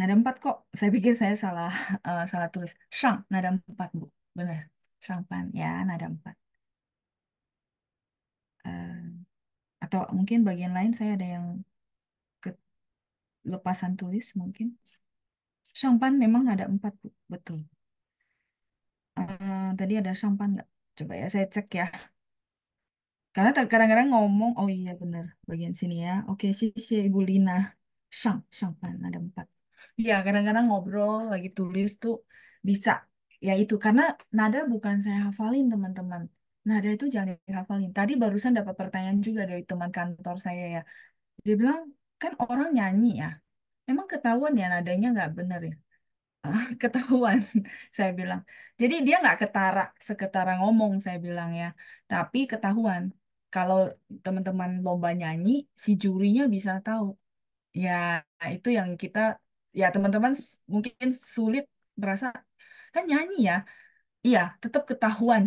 Nada empat kok. Saya pikir saya salah uh, salah tulis. Shang, nada empat, Bu. Benar. pan, ya, nada empat. Uh, atau mungkin bagian lain saya ada yang lepasan tulis mungkin. pan memang nada empat, Bu. Betul. Uh, tadi ada pan nggak? Coba ya, saya cek ya. Karena kadang-kadang ngomong, oh iya benar, bagian sini ya. Oke, sisi Ibu Lina. Shang, pan, ada empat. Iya, kadang-kadang ngobrol lagi tulis tuh bisa. Ya itu karena nada bukan saya hafalin, teman-teman. Nada itu jangan dihafalin. Tadi barusan dapat pertanyaan juga dari teman kantor saya ya. Dia bilang, kan orang nyanyi ya. Emang ketahuan ya nadanya nggak bener ya? ketahuan saya bilang jadi dia nggak ketara seketara ngomong saya bilang ya tapi ketahuan kalau teman-teman lomba nyanyi si jurinya bisa tahu ya itu yang kita ya teman-teman mungkin sulit merasa kan nyanyi ya iya tetap ketahuan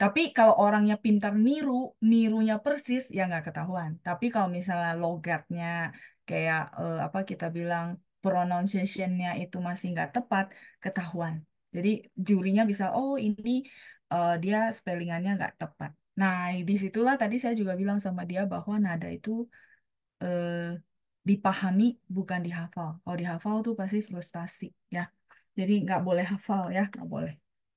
tapi kalau orangnya pintar niru nirunya persis ya nggak ketahuan tapi kalau misalnya logatnya kayak eh, apa kita bilang pronunciationnya itu masih nggak tepat ketahuan jadi jurinya bisa oh ini eh, dia spellingannya nggak tepat nah disitulah tadi saya juga bilang sama dia bahwa nada itu eh, dipahami bukan dihafal. Kalau dihafal tuh pasti frustasi ya. Jadi nggak boleh hafal ya, nggak boleh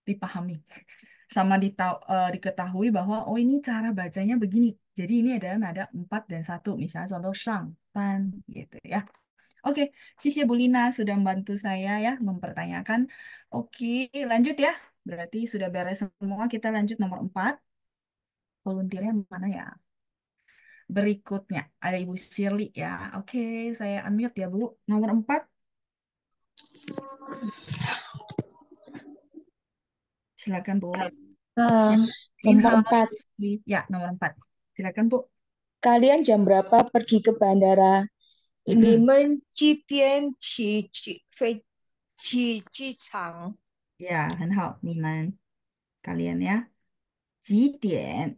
dipahami. Sama ditau, uh, diketahui bahwa oh ini cara bacanya begini. Jadi ini adalah nada 4 dan satu Misalnya contoh shang pan gitu ya. Oke, Sisi Bulina sudah membantu saya ya mempertanyakan. Oke, lanjut ya. Berarti sudah beres semua. Kita lanjut nomor 4. Volunteernya mana ya? berikutnya. Ada Ibu Sirli ya. Oke, saya unmute ya Bu. Nomor 4. Silakan Bu. Uh, nomor 4. Ya, nomor 4. Silakan Bu. Kalian jam berapa pergi ke bandara? Ini men ji dian qi chang. Ya, kalian ya. 几点？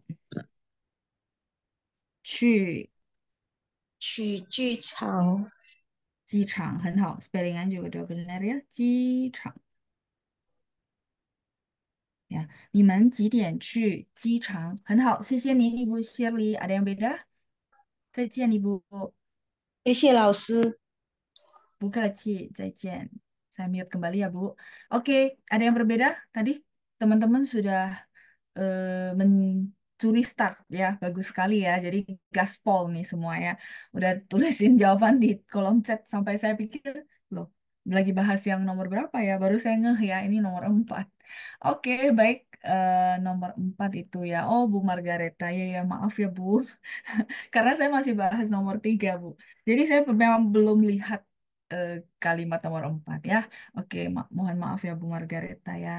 去去剧场，机场很好，spellingan juga udah benar mute kembali ya, Bu. Oke, ada yang berbeda tadi? Teman-teman sudah uh, men Juli Start ya, bagus sekali ya. Jadi gaspol nih semua ya. Udah tulisin jawaban di kolom chat sampai saya pikir, loh, lagi bahas yang nomor berapa ya? Baru saya ngeh ya, ini nomor 4. Oke, baik. Uh, nomor 4 itu ya. Oh, Bu Margareta. Ya, ya, maaf ya, Bu. Karena saya masih bahas nomor 3, Bu. Jadi saya memang belum lihat uh, kalimat nomor 4 ya. Oke, ma mohon maaf ya, Bu Margareta ya.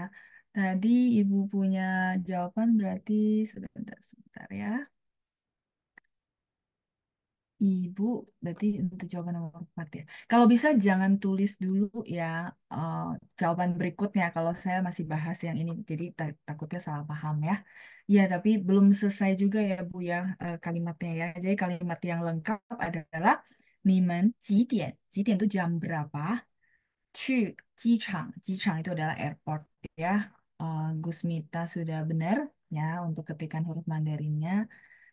Tadi Ibu punya jawaban berarti sebentar, sebentar ya. Ibu berarti untuk jawaban nomor 4 ya. Kalau bisa jangan tulis dulu ya uh, jawaban berikutnya kalau saya masih bahas yang ini jadi takutnya salah paham ya. Ya tapi belum selesai juga ya Bu ya uh, kalimatnya ya. Jadi kalimat yang lengkap adalah niman. itu jam berapa? jichang jichang itu adalah airport ya uh, Gusmita sudah benar ya untuk ketikan huruf Mandarinnya.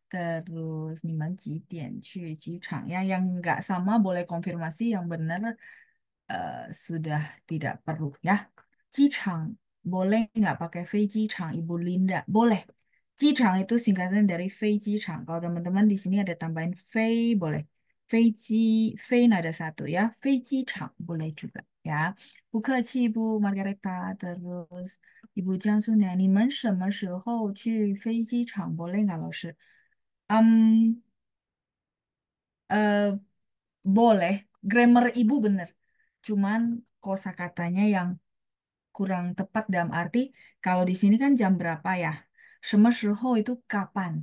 Terus niman ji dian qu ji chang ya yang nggak sama boleh konfirmasi yang benar uh, sudah tidak perlu ya. Ji chang boleh nggak pakai fei ji chang Ibu Linda? Boleh. Ji chang itu singkatan dari fei ji chang. Kalau teman-teman di sini ada tambahin fei boleh ada satu ya Fiji Chang boleh juga ya buka cibu Margareta terus ibu men Jiangsunia Chang boleh nggak uh, boleh grammar ibu bener cuman kosa katanya yang kurang tepat dalam arti kalau di sini kan jam berapa ya 什么时候 itu kapan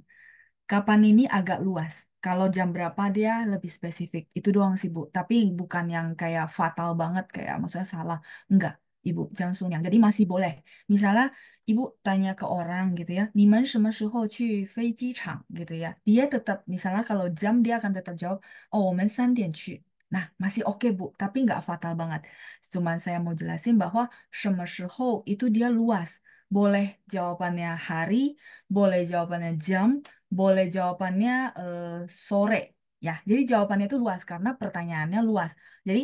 Kapan ini agak luas. Kalau jam berapa dia lebih spesifik. Itu doang sih, Bu. Tapi bukan yang kayak fatal banget, kayak maksudnya salah. Enggak, Ibu. Jangan sunyang. Jadi masih boleh. Misalnya, Ibu tanya ke orang gitu ya, Niman sama shiho qu fei ji chang gitu ya. Dia tetap, misalnya kalau jam dia akan tetap jawab, oh, woman san dian qu. Nah, masih oke, Bu. Tapi nggak fatal banget. Cuman saya mau jelasin bahwa sama shiho itu dia luas boleh jawabannya hari, boleh jawabannya jam, boleh jawabannya uh, sore ya. Jadi jawabannya itu luas karena pertanyaannya luas. Jadi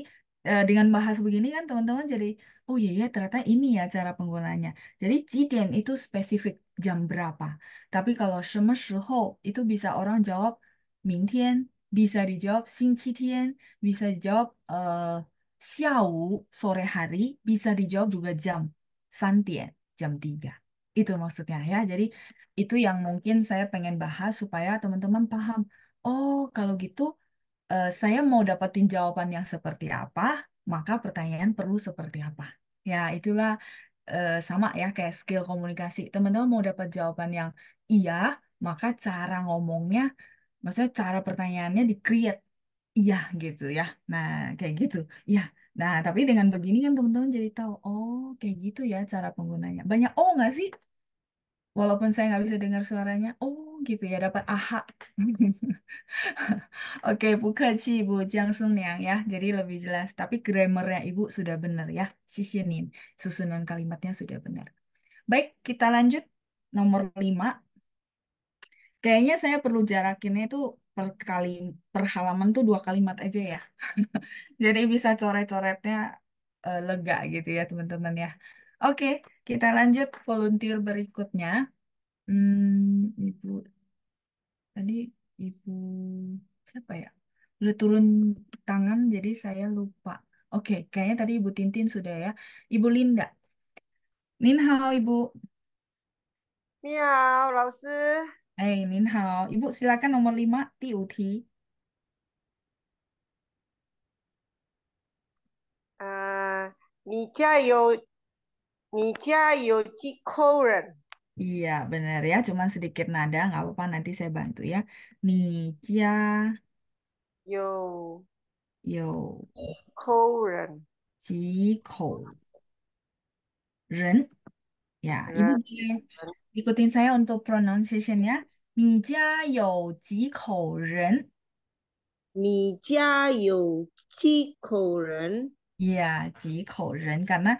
uh, dengan bahas begini kan teman-teman jadi oh iya ya ternyata ini ya cara penggunanya Jadi jitian itu spesifik jam berapa. Tapi kalau semua itu bisa orang jawab mingtian, bisa dijawab xingqitian, bisa dijawab eh, xiao sore hari, bisa dijawab juga jam tiga jam 3. Itu maksudnya ya. Jadi itu yang mungkin saya pengen bahas supaya teman-teman paham. Oh, kalau gitu uh, saya mau dapetin jawaban yang seperti apa, maka pertanyaan perlu seperti apa. Ya, itulah uh, sama ya kayak skill komunikasi. Teman-teman mau dapat jawaban yang iya, maka cara ngomongnya, maksudnya cara pertanyaannya di-create iya gitu ya. Nah, kayak gitu. Iya. Nah, tapi dengan begini kan teman-teman jadi tahu, oh kayak gitu ya cara penggunanya. Banyak oh nggak sih? Walaupun saya nggak bisa dengar suaranya, oh gitu ya, dapat aha. Oke, buka bu Bu Jiangsu Niang ya, jadi lebih jelas. Tapi grammarnya Ibu sudah benar ya, sisinin, Susunan kalimatnya sudah benar. Baik, kita lanjut. Nomor lima Kayaknya saya perlu jarakinnya itu per kali per halaman tuh dua kalimat aja ya. Jadi bisa coret-coretnya uh, lega gitu ya teman-teman ya. Oke, kita lanjut volunteer berikutnya. Hmm, Ibu tadi Ibu siapa ya? Udah turun tangan jadi saya lupa. Oke, kayaknya tadi Ibu Tintin sudah ya. Ibu Linda. Nin hao Ibu. 你好，老师。Ibu silakan nomor 5, ah, Iya benar ya. Cuman sedikit nada, nggak apa-apa. Nanti saya bantu ya. Nija, 有 yo, 口人 ji, kou, ren. Ya, ibu 人 boleh Ikutin saya untuk pronunciation ji kou ren. karena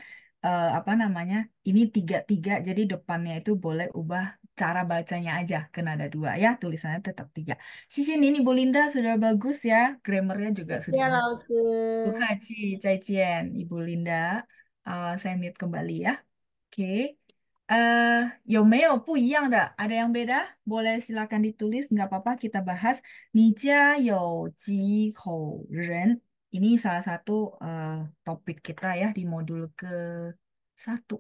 uh, apa namanya? Ini tiga-tiga, jadi depannya itu boleh ubah cara bacanya aja ke nada dua ya, tulisannya tetap tiga. Sisi ini Bu Linda sudah bagus ya, grammarnya juga iya, sudah Ya, bagus. Laos. Cai Cien, Ibu Linda. uh, saya mute kembali ya. Oke bu eh, yang beda? Boleh silakan ditulis, nggak apa-apa kita bahas. ren. ini salah satu eh, topik kita ya di modul ke satu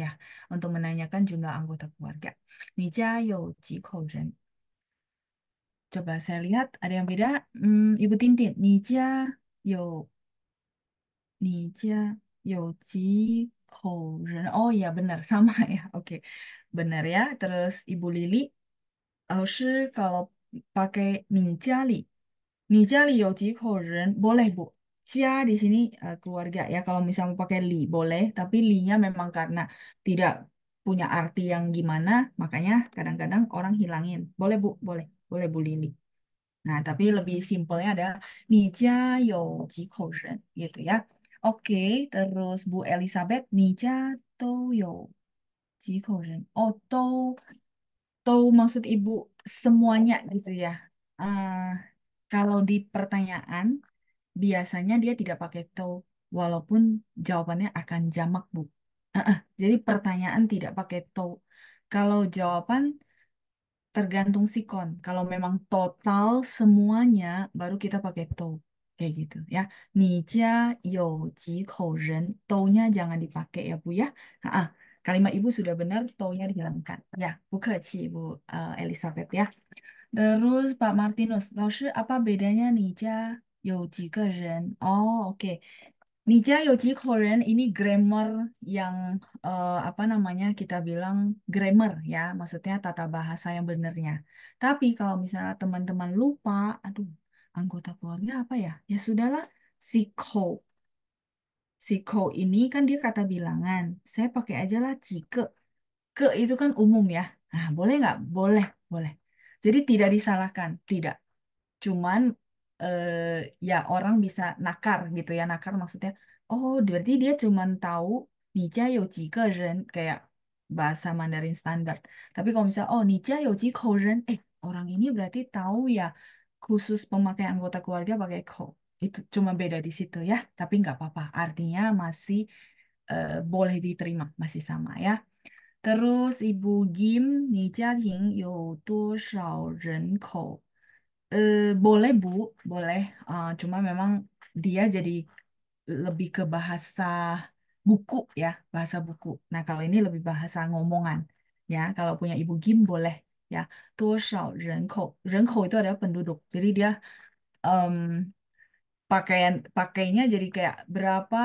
ya untuk menanyakan jumlah anggota keluarga. ren. coba saya lihat ada yang beda. Hmm, Ibu Tintin, ji Cauldron. Oh iya benar sama ya. Oke. Benar ya. Terus Ibu Lili, Shi kalau pakai ni jali. Ni jali yo ji cauldron boleh, Bu. Jia di sini uh, keluarga ya. Kalau misalnya pakai li boleh, tapi li-nya memang karena tidak punya arti yang gimana, makanya kadang-kadang orang hilangin. Boleh, Bu. Boleh. Boleh Bu Lili. Nah, tapi lebih simpelnya adalah ni jia you ji cauldron gitu ya. Oke, terus Bu Elizabeth, Nija Toyo, Jikoren. Oh, Tou, maksud Ibu semuanya gitu ya. Eh, kalau di pertanyaan, biasanya dia tidak pakai to, walaupun jawabannya akan jamak, Bu. Uh-uh, jadi pertanyaan tidak pakai to. Kalau jawaban tergantung sikon. Kalau memang total semuanya, baru kita pakai to kayak gitu ya. Nija yo jiko ren, tonya jangan dipakai ya Bu ya. Ah, kalimat Ibu sudah benar, tonya dihilangkan. Ya, keci Bu uh, Elizabeth ya. Terus Pak Martinus, Laoshi, apa bedanya Nija yo jiko ren? Oh, oke. Nija yo jiko ren ini grammar yang uh, apa namanya kita bilang grammar ya, maksudnya tata bahasa yang benernya. Tapi kalau misalnya teman-teman lupa, aduh anggota keluarga apa ya? Ya sudahlah si Ko. Si Ko ini kan dia kata bilangan. Saya pakai aja lah cike. Ke itu kan umum ya. Nah, boleh nggak? Boleh, boleh. Jadi tidak disalahkan, tidak. Cuman eh, ya orang bisa nakar gitu ya. Nakar maksudnya, oh berarti dia cuman tahu Nija yo jike ren kayak bahasa Mandarin standar. Tapi kalau misalnya, oh Nija yo jiko ren, eh orang ini berarti tahu ya khusus pemakaian anggota keluarga pakai co. Itu cuma beda di situ ya, tapi nggak apa-apa. Artinya masih uh, boleh diterima, masih sama ya. Terus Ibu Gim, ni jia ting you shao ren ko. Uh, eh, boleh Bu, boleh. Uh, cuma memang dia jadi lebih ke bahasa buku ya, bahasa buku. Nah, kalau ini lebih bahasa ngomongan ya. Kalau punya Ibu Gim boleh Ya, itu adalah penduduk jadi dia um, pakaian pakainya jadi kayak berapa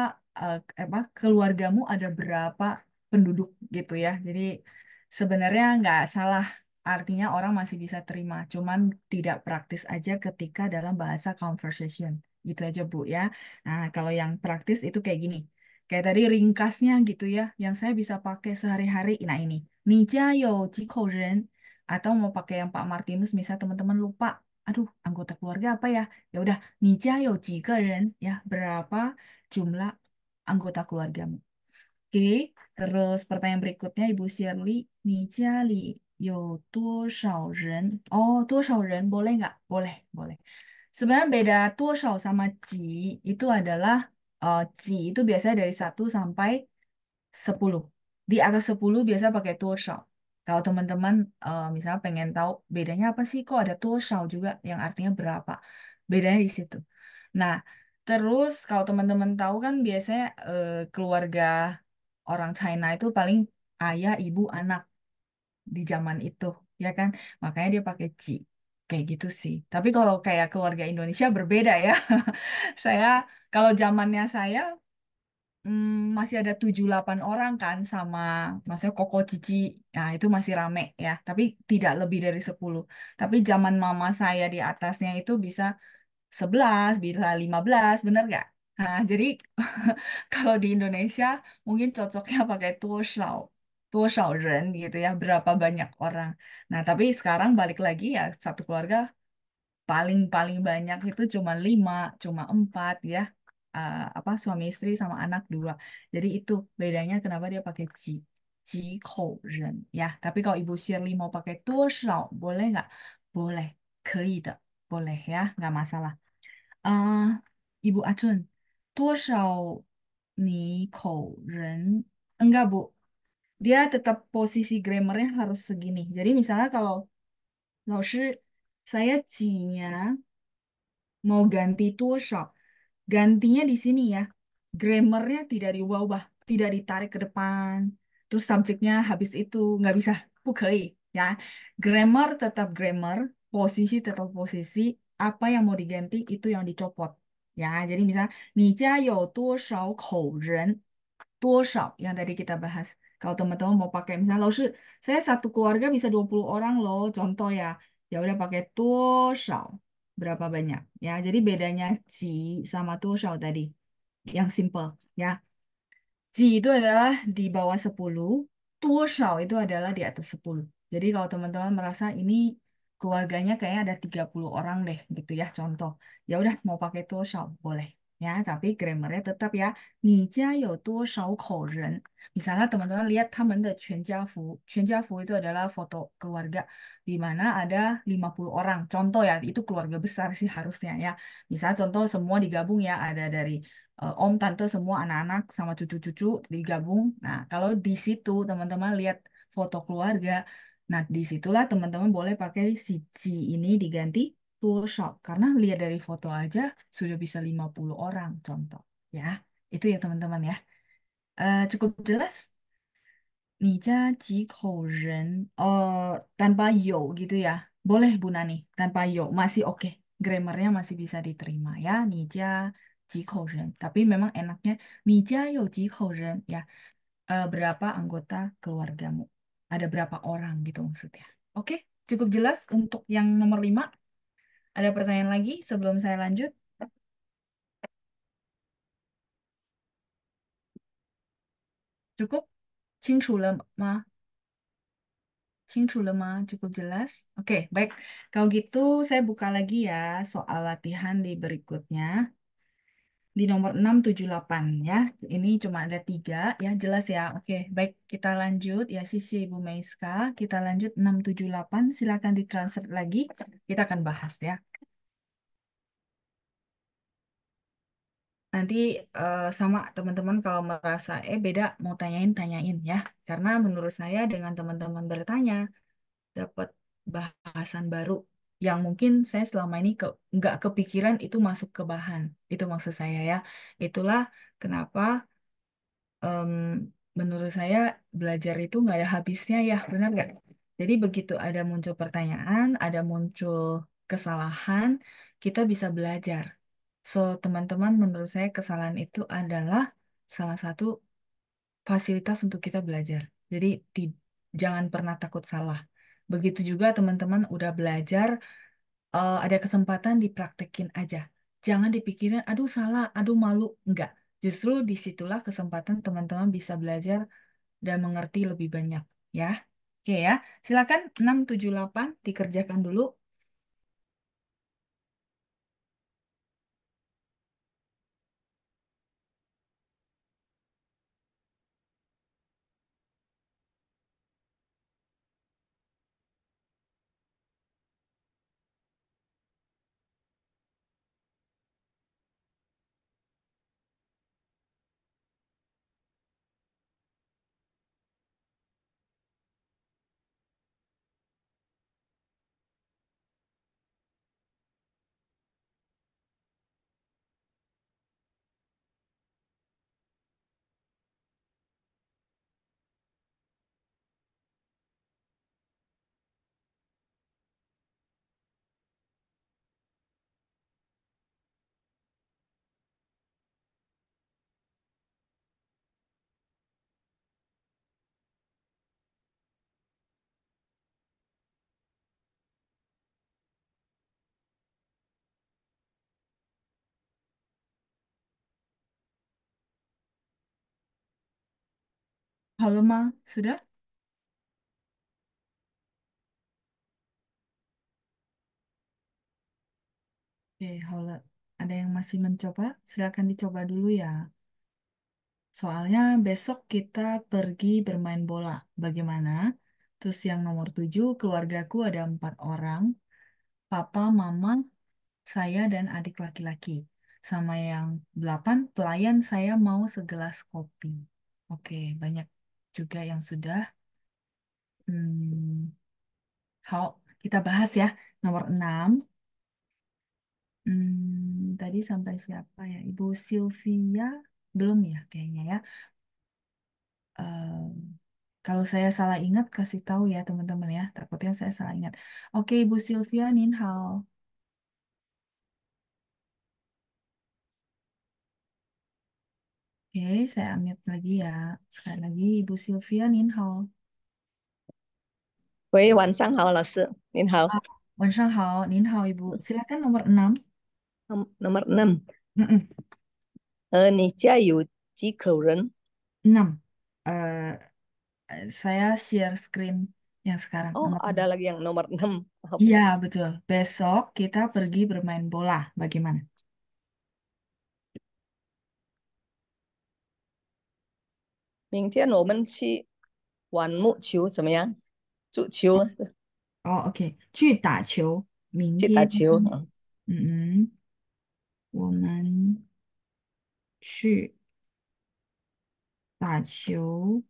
uh, apa keluargamu ada berapa penduduk gitu ya jadi sebenarnya nggak salah artinya orang masih bisa terima cuman tidak praktis aja ketika dalam bahasa conversation gitu aja bu ya nah kalau yang praktis itu kayak gini kayak tadi ringkasnya gitu ya yang saya bisa pakai sehari-hari nah ini ni jia atau mau pakai yang Pak Martinus misal teman-teman lupa aduh anggota keluarga apa ya ya udah ni yo jika ren ya berapa jumlah anggota keluargamu oke terus pertanyaan berikutnya Ibu Shirley ni li yo tuo shao ren oh tuo shao ren boleh nggak boleh boleh sebenarnya beda tuo shao sama ji itu adalah uh, ji itu biasanya dari 1 sampai 10 di atas 10 biasa pakai tuo shao kalau teman-teman uh, misalnya pengen tahu bedanya apa sih, kok ada toshao juga yang artinya berapa. Bedanya di situ. Nah, terus kalau teman-teman tahu kan biasanya uh, keluarga orang China itu paling ayah, ibu, anak di zaman itu, ya kan? Makanya dia pakai ji. Kayak gitu sih. Tapi kalau kayak keluarga Indonesia berbeda ya. Saya kalau zamannya saya Hmm, masih ada 7, delapan orang kan sama maksudnya Koko Cici. Nah, itu masih rame ya, tapi tidak lebih dari sepuluh. Tapi zaman mama saya di atasnya itu bisa 11, bisa belas, bener gak? Nah, jadi kalau di Indonesia mungkin cocoknya pakai ren gitu ya, berapa banyak orang. Nah, tapi sekarang balik lagi ya, satu keluarga paling-paling banyak itu cuma lima, cuma empat ya uh, apa suami istri sama anak dua. Jadi itu bedanya kenapa dia pakai ji. Ji kou ren ya. Tapi kalau Ibu Shirley mau pakai tuo boleh nggak? Boleh, kei de. Boleh ya, nggak masalah. Uh, Ibu Acun, tuo ni kou ren? Enggak, Bu. Dia tetap posisi grammarnya harus segini. Jadi misalnya kalau Lao saya jinya mau ganti tuo gantinya di sini ya grammarnya tidak diubah-ubah tidak ditarik ke depan terus subjeknya habis itu nggak bisa bukai, ya grammar tetap grammar posisi tetap posisi apa yang mau diganti itu yang dicopot ya jadi misalnya ni jia you shao kou ren shao yang tadi kita bahas kalau teman-teman mau pakai misalnya lo saya satu keluarga bisa 20 orang loh contoh ya ya udah pakai duo shao berapa banyak ya. Jadi bedanya ji sama tuh shao tadi yang simple ya. Ji itu adalah di bawah 10, tuh shao itu adalah di atas 10. Jadi kalau teman-teman merasa ini keluarganya kayaknya ada 30 orang deh gitu ya contoh. Ya udah mau pakai tuh shao boleh. Ya, tapi grammarnya tetap ya. ren Misalnya teman-teman lihat teman de jia fu itu adalah foto keluarga di mana ada 50 orang. Contoh ya, itu keluarga besar sih harusnya ya. Misalnya contoh semua digabung ya, ada dari uh, om, tante, semua anak-anak sama cucu-cucu digabung. Nah, kalau di situ teman-teman lihat foto keluarga, nah disitulah teman-teman boleh pakai si ji ini diganti shop, karena lihat dari foto aja sudah bisa 50 orang contoh ya itu ya teman-teman ya uh, cukup jelas Nija jikoren oh tanpa yo gitu ya boleh Bu Nani tanpa yo masih oke okay. grammarnya masih bisa diterima ya Nija jikoren tapi memang enaknya Nija yo jikoren ya uh, berapa anggota keluargamu ada berapa orang gitu maksudnya oke okay? cukup jelas untuk yang nomor lima ada pertanyaan lagi sebelum saya lanjut? Cukup? Cincu lemah? Cincu lemah? Cukup jelas? Oke, baik. Kalau gitu saya buka lagi ya soal latihan di berikutnya di nomor 678 ya. Ini cuma ada tiga ya, jelas ya. Oke, baik kita lanjut ya sisi Ibu Meiska. Kita lanjut 678, silakan ditranslate lagi. Kita akan bahas ya. Nanti eh, sama teman-teman kalau merasa eh beda mau tanyain tanyain ya. Karena menurut saya dengan teman-teman bertanya dapat bahasan baru yang mungkin saya selama ini ke nggak kepikiran itu masuk ke bahan itu maksud saya ya itulah kenapa um, menurut saya belajar itu nggak ada habisnya ya benar nggak jadi begitu ada muncul pertanyaan ada muncul kesalahan kita bisa belajar so teman-teman menurut saya kesalahan itu adalah salah satu fasilitas untuk kita belajar jadi jangan pernah takut salah Begitu juga teman-teman udah belajar, uh, ada kesempatan dipraktekin aja. Jangan dipikirin, aduh salah, aduh malu. Enggak. Justru disitulah kesempatan teman-teman bisa belajar dan mengerti lebih banyak. Ya, oke ya. Silakan 678 dikerjakan dulu Halo Ma, sudah? Oke, halo. Ada yang masih mencoba? Silakan dicoba dulu ya. Soalnya besok kita pergi bermain bola. Bagaimana? Terus yang nomor tujuh, keluargaku ada empat orang. Papa, Mama, saya dan adik laki-laki. Sama yang delapan, pelayan saya mau segelas kopi. Oke, banyak juga yang sudah hmm, how, kita bahas ya. Nomor 6. Hmm, tadi sampai siapa ya? Ibu Sylvia belum ya kayaknya ya. Uh, kalau saya salah ingat kasih tahu ya teman-teman ya. Takutnya saya salah ingat. Oke, Ibu Sylvia, Ninhal Oke, saya unmute lagi ya. Sekali lagi Ibu Sylvia Ninhao. Ah, Ibu. Silakan nomor 6. Nom- Nomor enam, Mm-mm, eh, Nica ren. Enam. eh, saya share screen yang sekarang Oh, nomor ada 6. lagi yang nomor enam. Iya, betul. Besok kita pergi bermain bola. Bagaimana? 明天我们去玩木球怎么样？足球哦，OK，去打球，明天打球，嗯嗯，我们去打球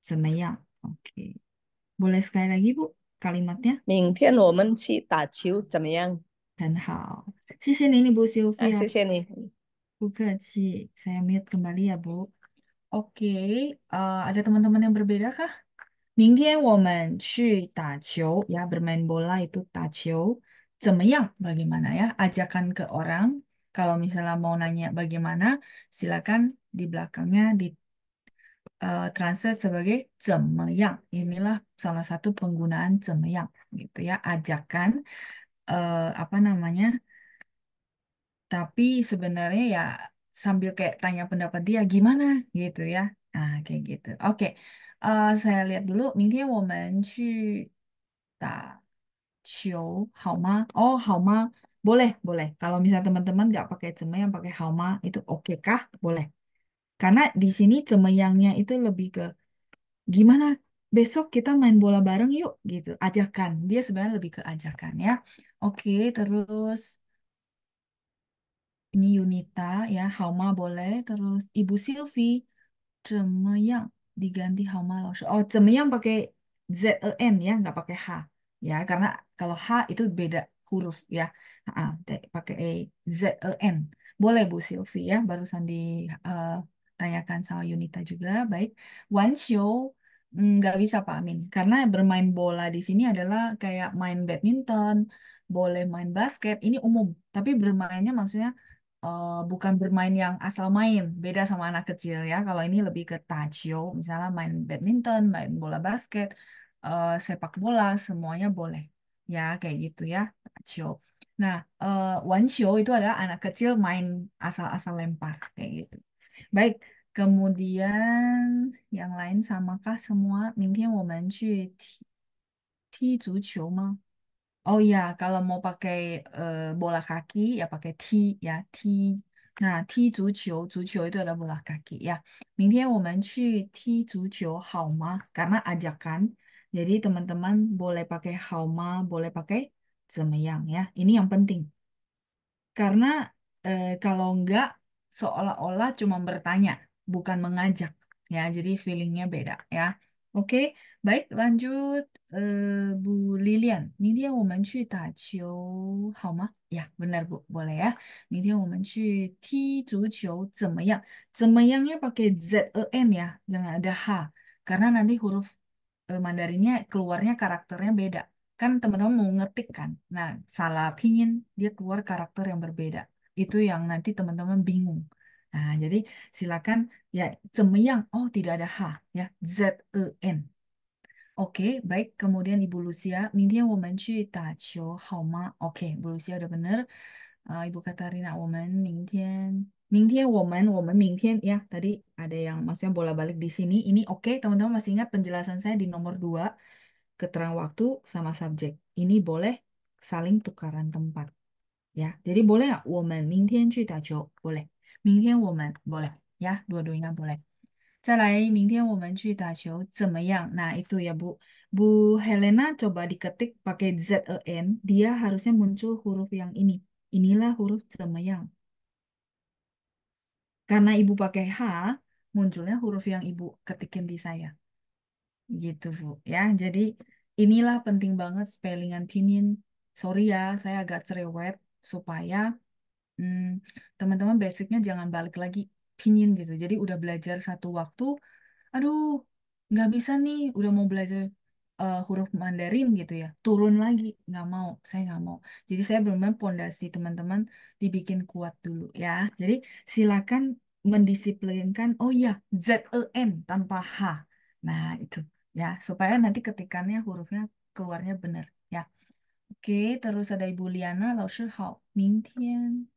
怎么样？OK，明天我们去打球怎么样？很好，谢谢你，你不收费啊？谢谢你。Buka sih, saya mute kembali ya, Bu. Oke, uh, ada teman-teman yang berbeda kah? ya bermain bola itu Cemeyang, bagaimana ya ajakan ke orang kalau misalnya mau nanya bagaimana silakan di belakangnya di uh, translate sebagai cemeyang. inilah salah satu penggunaan cemeyang, gitu ya ajakan uh, apa namanya tapi sebenarnya ya sambil kayak tanya pendapat dia gimana gitu ya. Nah, kayak gitu. Oke, uh, saya lihat dulu. kita mungkin oh 好吗？Boleh, boleh. boleh. Kalau misalnya teman-teman nggak pakai yang pakai hama itu oke kah? Boleh. Karena di sini cemeyangnya itu lebih ke gimana besok kita main bola bareng yuk gitu ajakan dia sebenarnya lebih ke ajakan ya oke terus ini Yunita ya, Hama boleh. Terus Ibu Silvi, Cemeyang diganti Hama loh, Oh, Cemeyang pakai Z E N ya, nggak pakai H ya, karena kalau H itu beda huruf ya. Ah, pakai e, Z E N. Boleh Bu Silvi ya, barusan ditanyakan eh, sama Yunita juga. Baik, one show mm, nggak bisa Pak Amin karena bermain bola di sini adalah kayak main badminton boleh main basket ini umum tapi bermainnya maksudnya eh, bukan bermain yang asal main, beda sama anak kecil ya. Kalau ini lebih ke tachio, misalnya main badminton, main bola basket, uh, sepak bola, semuanya boleh. Ya, kayak gitu ya, tachio. Nah, uh, eh, wanqiu itu adalah anak kecil main asal-asal lempar, kayak gitu. Baik, kemudian yang lain samakah semua? mungkin wo men Oh iya, kalau mau pakai uh, bola kaki ya pakai ya Nah itu adalah bola kaki ya. 明天我们去踢足球好吗？Karena ajakan, jadi teman-teman boleh pakai how ma, boleh ya. Ini yang penting. Karena uh, eh, kalau enggak seolah-olah cuma bertanya, bukan mengajak ya. Jadi feelingnya beda ya. Oke. Baik, lanjut uh, Bu ya, benar Bu, boleh ya. 明天我们去踢足球怎么样？怎么样 ya pakai Z E N ya, jangan ada H. Karena nanti huruf uh, Mandarinnya keluarnya karakternya beda. Kan teman-teman mau ngetik kan? Nah, salah pingin dia keluar karakter yang berbeda. Itu yang nanti teman-teman bingung. Nah, jadi silakan ya cemeyang. Oh, tidak ada H ya. Z E N. Oke, okay, baik. Kemudian Ibu Lucia, mintian wo men qu da qiu hao ma? Oke, okay, Ibu Lucia udah benar. Uh, eh, Ibu Katarina, wo men mingtian. Mingtian wo men, wo men mingtian. Ya, tadi ada yang maksudnya bola balik di sini. Ini oke, okay. teman-teman masih ingat penjelasan saya di nomor 2. Keterangan waktu sama subjek. Ini boleh saling tukaran tempat. Ya, jadi boleh nggak? Wo men mingtian qu da qiu? Boleh. Mingtian wo men? Boleh. Ya, dua-duanya boleh. 再来，明天我们去打球怎么样? itu ya Bu. Bu Helena coba diketik pakai Z E N, dia harusnya muncul huruf yang ini. Inilah huruf yang. Karena Ibu pakai H, munculnya huruf yang Ibu ketikin di saya. Gitu, Bu. Ya, jadi inilah penting banget spellingan pinyin. Sorry ya, saya agak cerewet supaya hmm, teman-teman hmm, basicnya jangan balik lagi pingin gitu. Jadi udah belajar satu waktu, aduh nggak bisa nih udah mau belajar uh, huruf Mandarin gitu ya. Turun lagi, nggak mau, saya nggak mau. Jadi saya belum benar pondasi teman-teman dibikin kuat dulu ya. Jadi silakan mendisiplinkan, oh ya, Z-E-N tanpa H. Nah itu ya, supaya nanti ketikannya hurufnya keluarnya benar. ya Oke, terus ada Ibu Liana, 老师好，明天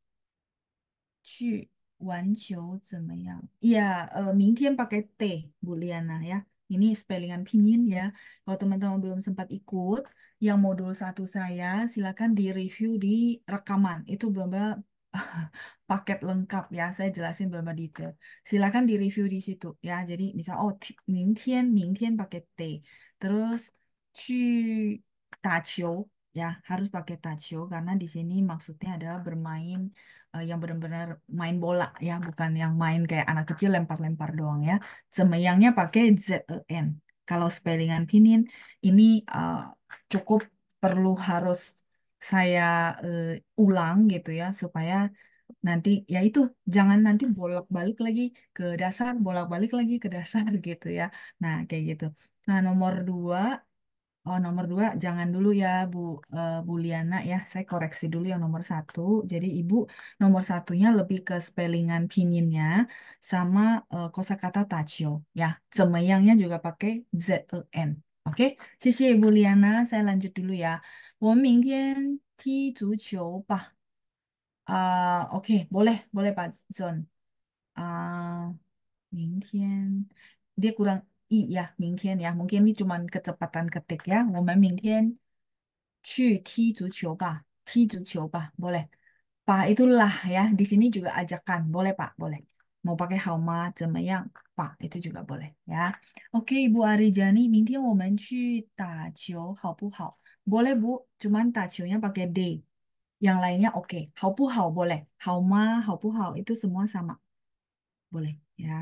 去 Wan Chiu 怎么样? Ya, eh, mingtian pakai T, Bu Liana ya. Ini spellingan pinyin ya. Kalau teman-teman belum sempat ikut, yang modul satu saya silakan di-review di rekaman. Itu benar paket lengkap ya. Saya jelasin benar detail. Silakan di-review di situ ya. Jadi misal oh, mingtian, mingtian pakai T. Terus, 去打球 ya harus pakai tacho karena di sini maksudnya adalah bermain uh, yang benar-benar main bola ya bukan yang main kayak anak kecil lempar-lempar doang ya semayangnya pakai z e n kalau spellingan pinin ini uh, cukup perlu harus saya uh, ulang gitu ya supaya nanti ya itu jangan nanti bolak-balik lagi ke dasar bolak-balik lagi ke dasar gitu ya nah kayak gitu nah nomor dua Oh, nomor dua, jangan dulu ya, Bu uh, Bu Liana ya. Saya koreksi dulu yang nomor satu. Jadi Ibu nomor satunya lebih ke spellingan pininnya sama uh, kosakata tachio ya. Zemeyangnya juga pakai Z E N. Oke, sisi Bu Liana. Saya lanjut dulu ya. Ah oke, boleh, boleh Pak Zon. Ah, dia kurang 意呀，明天呀，明天你 cuman kecepatan ketik ya，我们明天去踢足球吧，踢足球吧，boleh。Pak itu lah ya, di sini juga ajakan, boleh Pak, boleh. Mau pakai how ma, yang Pak, itu juga boleh ya. Oke Ibu Arijani, mintian wo men cu ta qiu, hao bu hao? Boleh Bu, cuman ta qiu pakai D. Yang lainnya oke, hao bu hao boleh. How hao bu hao, itu semua sama. Boleh ya.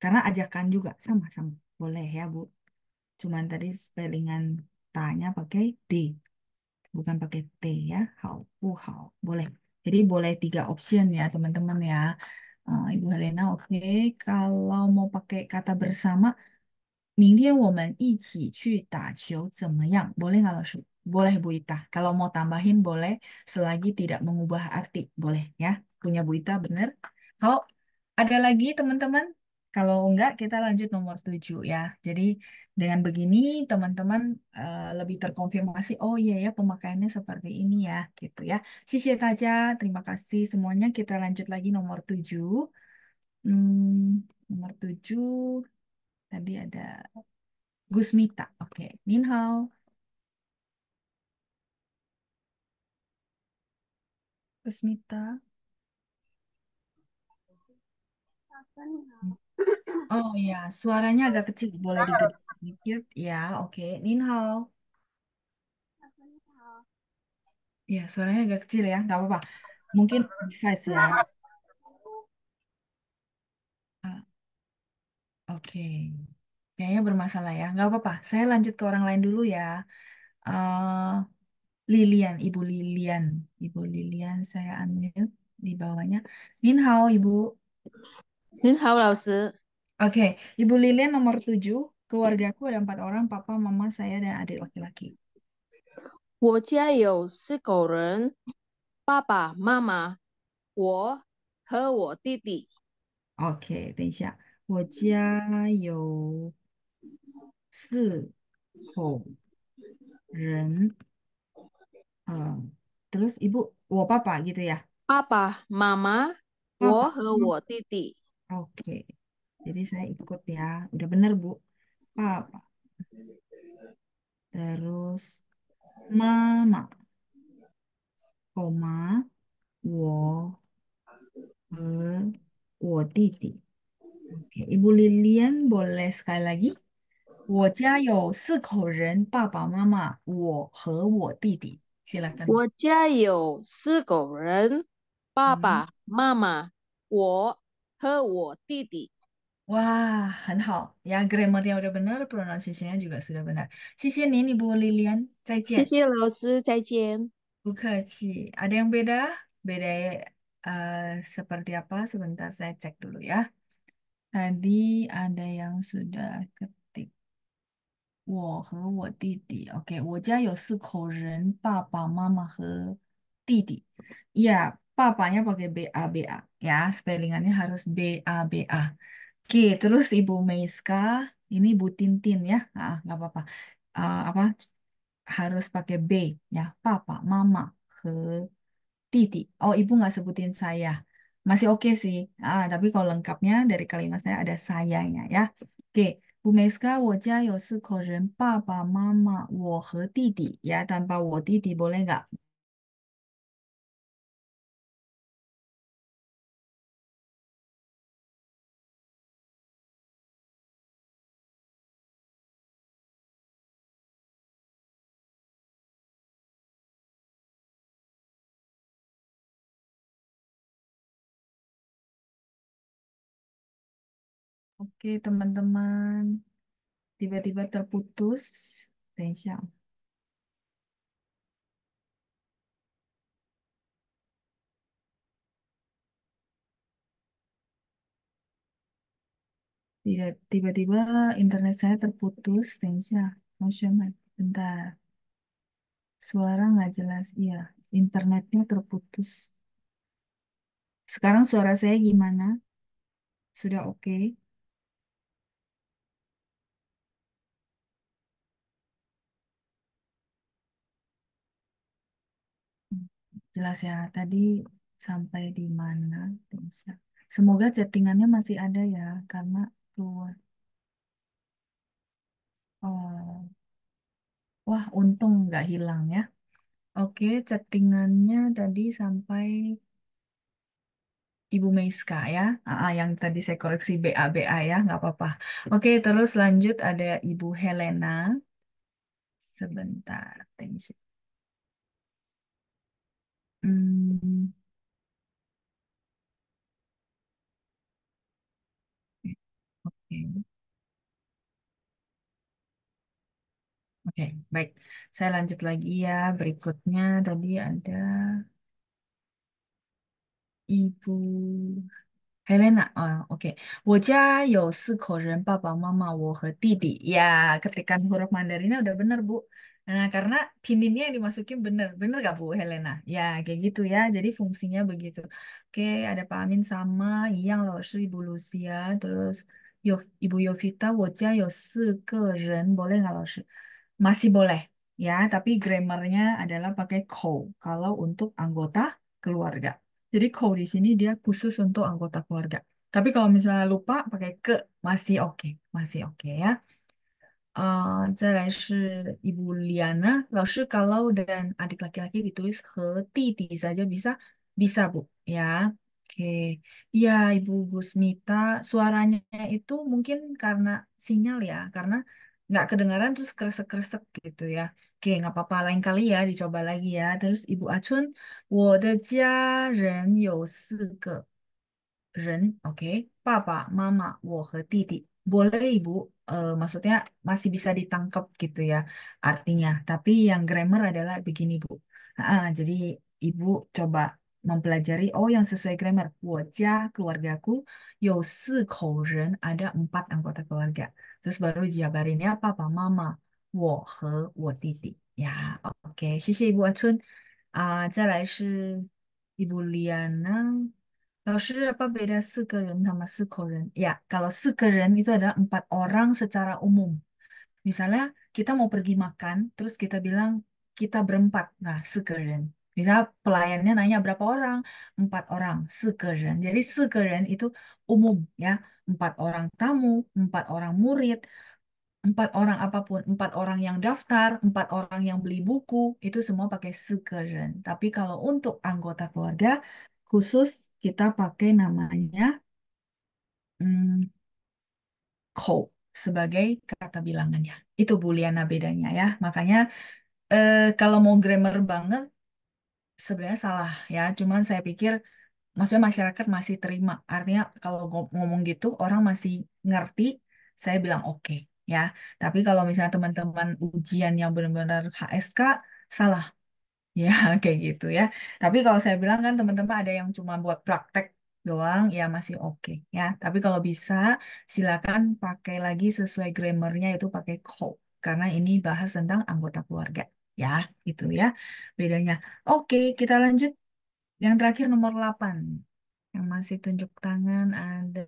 Karena ajakan juga sama-sama. Boleh ya, Bu. Cuman tadi spellingan tanya pakai D. Bukan pakai T ya. How, who, how. Boleh. Jadi boleh tiga option ya, teman-teman ya. Uh, Ibu Helena, oke. Okay. Kalau mau pakai kata bersama, Boleh nggak, su. Boleh, Bu Ita. Kalau mau tambahin, boleh. Selagi tidak mengubah arti, boleh ya. Punya Bu Ita, benar. Kalau ada lagi, teman-teman? Kalau enggak, kita lanjut nomor tujuh ya. Jadi dengan begini teman-teman uh, lebih terkonfirmasi, oh iya ya pemakaiannya seperti ini ya gitu ya. Sisi saja. terima kasih semuanya. Kita lanjut lagi nomor tujuh. Hmm, nomor tujuh tadi ada Gusmita. Oke, Ninhao. Gusmita. Oh ya, suaranya agak kecil, boleh digedein sedikit ya. Oke, Nin hao. Ya, suaranya agak kecil ya, nggak apa-apa. Mungkin device ya. Ah, oke, kayaknya bermasalah ya, nggak apa-apa. Saya lanjut ke orang lain dulu ya. Uh, Lilian, Ibu Lilian, Ibu Lilian, saya unmute di bawahnya. Nin hao, Ibu. Hmm, okay. Ibu Lilian nomor 7. Hmm. Keluargaku ada empat orang, papa, mama, saya, dan adik laki-laki. Uh, terus ibu, papa gitu ya. Papa, mama, wo titi. Oke, jadi saya ikut ya. Udah bener, Bu. Papa. Terus mama. Koma. Wo. E. Wo titi. Oke, Ibu Lilian boleh sekali lagi? 我家有四口人，爸爸妈妈，我和我弟弟。Silakan. 我家有四口人，爸爸、妈妈，我和我弟弟。Wah, han hao. Ya, grammarnya udah benar, pronunciation juga sudah benar. 谢谢您，Ibu Lilian. 再谢见。谢老师，再见。不客气. Ada yang beda? Beda eh, seperti apa? Sebentar saya cek dulu ya. Tadi ada yang sudah ketik. 我和我弟弟，OK，我家有四口人，爸爸妈妈和弟弟。Yeah, papanya pakai b b a a ya spellingannya harus b b a a oke terus ibu Meiska ini Bu Tintin ya ah nggak apa-apa uh, apa harus pakai B ya papa mama he titi oh ibu nggak sebutin saya masih oke okay sih ah tapi kalau lengkapnya dari kalimat saya ada sayanya ya oke Bu Meiska, Ya, tanpa Titi boleh nggak? Oke, teman-teman. Tiba-tiba terputus. Tensya. Tidak, tiba-tiba internet saya terputus. Tensya. Motionman. Bentar. Suara nggak jelas. Iya, internetnya terputus. Sekarang suara saya gimana? Sudah oke? Okay? jelas ya. Tadi sampai di mana? Semoga chattingannya masih ada ya, karena keluar. Oh, wah untung nggak hilang ya. Oke, chattingannya tadi sampai Ibu Meiska ya, ah yang tadi saya koreksi BA BA ya, nggak apa-apa. Oke, terus lanjut ada Ibu Helena. Sebentar, thank Hmm, oke. Oke, baik. Saya lanjut lagi ya. Berikutnya tadi ada Ibu Helena. Oh, oke. Ya, ketikan huruf Mandarinnya udah benar, Bu. Nah, karena pininnya yang dimasukin bener. Bener gak Bu Helena? Ya, kayak gitu ya. Jadi fungsinya begitu. Oke, ada Pak Amin sama yang loh, Sri Ibu Lucia. Terus Yo, Ibu Yovita, Woja, yo Ren. Boleh nggak loh, Masih boleh. Ya, tapi grammarnya adalah pakai ko. Kalau untuk anggota keluarga. Jadi ko di sini dia khusus untuk anggota keluarga. Tapi kalau misalnya lupa pakai ke, masih oke. Masih oke ya. Ibu Liana, kalau dan adik laki-laki ditulis titi saja bisa, bisa Bu, ya. Oke, ya Ibu Gusmita, suaranya itu mungkin karena sinyal ya, karena nggak kedengaran terus kresek-kresek gitu ya. Oke, nggak apa-apa, lain kali ya, dicoba lagi ya. Terus Ibu Acun, 我的家人有四个人, oke, Papa, Mama, Boleh, Ibu? eh, maksudnya masih bisa ditangkap gitu ya artinya. Tapi yang grammar adalah begini Bu. Uh, jadi Ibu coba mempelajari oh yang sesuai grammar. wajah keluargaku you ada empat anggota keluarga. Terus baru ya papa mama, wo he wo titi. Ya, oke. Okay. Sisi ah, Ibu Acun. Uh, 再来是 Ibu Liana. Laushi apa beda sekeren sama sekeren Ya, kalau sekeren itu adalah empat orang secara umum. Misalnya kita mau pergi makan, terus kita bilang kita berempat. Nah, sekeren. Misalnya pelayannya nanya berapa orang? Empat orang, sekeren. Jadi sekeren itu umum ya. Empat orang tamu, empat orang murid, empat orang apapun, empat orang yang daftar, empat orang yang beli buku, itu semua pakai sekeren. Tapi kalau untuk anggota keluarga, khusus kita pakai namanya hmm, ko sebagai kata bilangannya. Itu Booleana bedanya ya. Makanya eh, kalau mau grammar banget sebenarnya salah ya. Cuman saya pikir maksudnya masyarakat masih terima. Artinya kalau ngomong gitu orang masih ngerti, saya bilang oke okay, ya. Tapi kalau misalnya teman-teman ujian yang benar-benar HSK salah Ya, kayak gitu ya. Tapi kalau saya bilang kan teman-teman ada yang cuma buat praktek doang, ya masih oke ya. Tapi kalau bisa silakan pakai lagi sesuai grammarnya itu pakai cope karena ini bahas tentang anggota keluarga ya, itu ya bedanya. Oke, kita lanjut yang terakhir nomor 8. Yang masih tunjuk tangan ada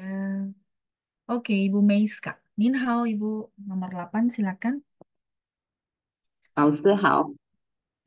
Oke, Ibu Meiska. Min Ibu nomor 8 silakan. 老师好，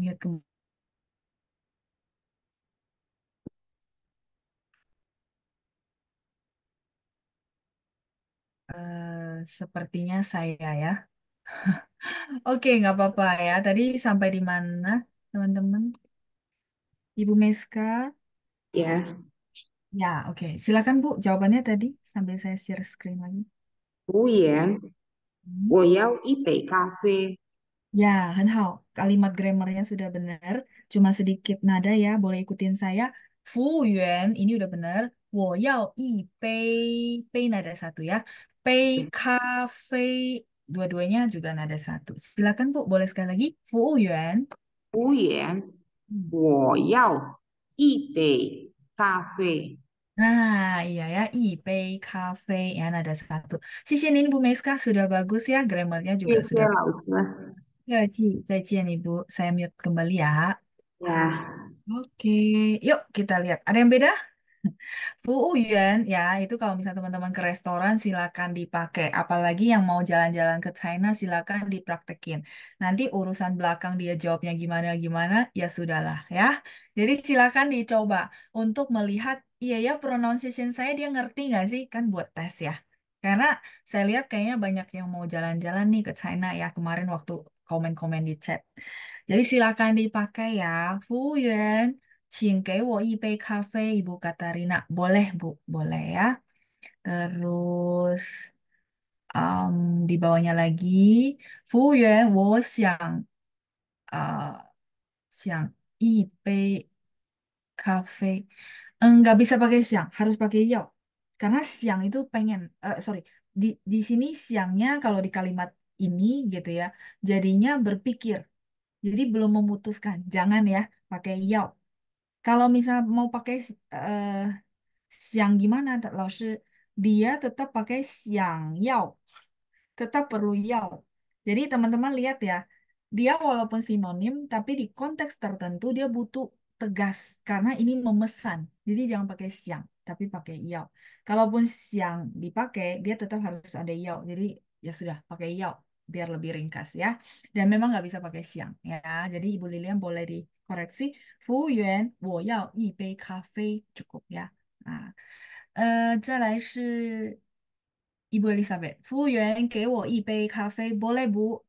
lihat kembali. Uh, eh, sepertinya saya ya. Oke, nggak apa-apa ya. Tadi sampai di mana, teman-teman? Ibu Meska? Ya. Ya, oke. Silakan Bu, jawabannya tadi sambil saya share screen lagi. Oh iya. hmm. oh ya, ya Oh, 无言，嗯，我要一杯咖啡。呀，很好。kalimat grammarnya sudah benar, cuma sedikit nada ya, boleh ikutin saya. Fu Yuan, ini udah benar. Wo yao yi pei, pei nada satu ya. Pei kafe, dua-duanya juga nada satu. Silakan Bu, boleh sekali lagi. Fu Yuan. Fu Yuan, wo yao yi pei kafe. Nah, iya ya, Ipei Cafe ya, nada satu. Sisi ini Bu Meska sudah bagus ya, grammarnya juga ya, sudah. Ya. Ya, Ci. nih Ibu. Saya mute kembali ya. Ya. Oke, yuk kita lihat. Ada yang beda? Fu Yuan, ya itu kalau misalnya teman-teman ke restoran silakan dipakai. Apalagi yang mau jalan-jalan ke China silakan dipraktekin. Nanti urusan belakang dia jawabnya gimana-gimana, ya sudahlah ya. Jadi silakan dicoba untuk melihat, iya ya pronunciation saya dia ngerti nggak sih? Kan buat tes ya. Karena saya lihat kayaknya banyak yang mau jalan-jalan nih ke China ya kemarin waktu komen-komen di chat. Jadi silakan dipakai ya. Fu Yuan, Qing Gei Wo Yi Cafe, Ibu Katarina. Boleh, Bu. Boleh ya. Terus um, di bawahnya lagi, Fu Yuan, Wo siang uh, eh, Xiang Yi Bei Cafe. Enggak eh, bisa pakai siang, harus pakai yo. Karena siang itu pengen, uh, sorry, di, di sini siangnya kalau di kalimat ini gitu ya, jadinya berpikir. Jadi belum memutuskan. Jangan ya pakai yao. Kalau misal mau pakai uh, siang gimana, Laoshi, dia tetap pakai siang yao. Tetap perlu yao. Jadi teman-teman lihat ya, dia walaupun sinonim, tapi di konteks tertentu dia butuh tegas karena ini memesan. Jadi jangan pakai siang, tapi pakai yao. Kalaupun siang dipakai, dia tetap harus ada yao. Jadi ya sudah pakai yao biar lebih ringkas ya. Dan memang nggak bisa pakai siang ya. Jadi Ibu Lilian boleh dikoreksi. Fu Yuan, wo yao yi bei kafe cukup ya. Nah, eh, 再来是 Ibu Elizabeth, 服务员给我一杯咖啡，boleh wo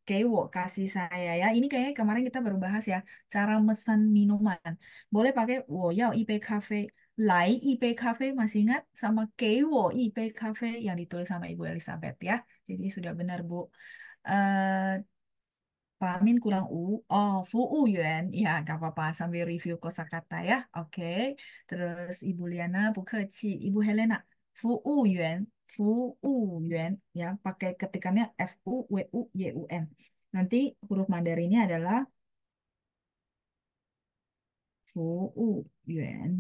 kasih saya ya. Ini kayaknya kemarin kita baru bahas ya, cara pesan minuman. Boleh pakai 我要一杯咖啡, lai 一杯咖啡 masih ingat sama 给我一杯咖啡 yang ditulis sama Ibu Elizabeth ya. Jadi sudah benar Bu eh Amin kurang U. Oh, Fu'u Yuan. Ya, nggak apa-apa. Sambil review kosakata ya. Oke. Terus Ibu Liana, bu Ibu Helena, U Yuan. U Yuan. Ya, pakai ketikannya F-U-W-U-Y-U-N. Nanti huruf Mandarinnya adalah Fu'u Yuan.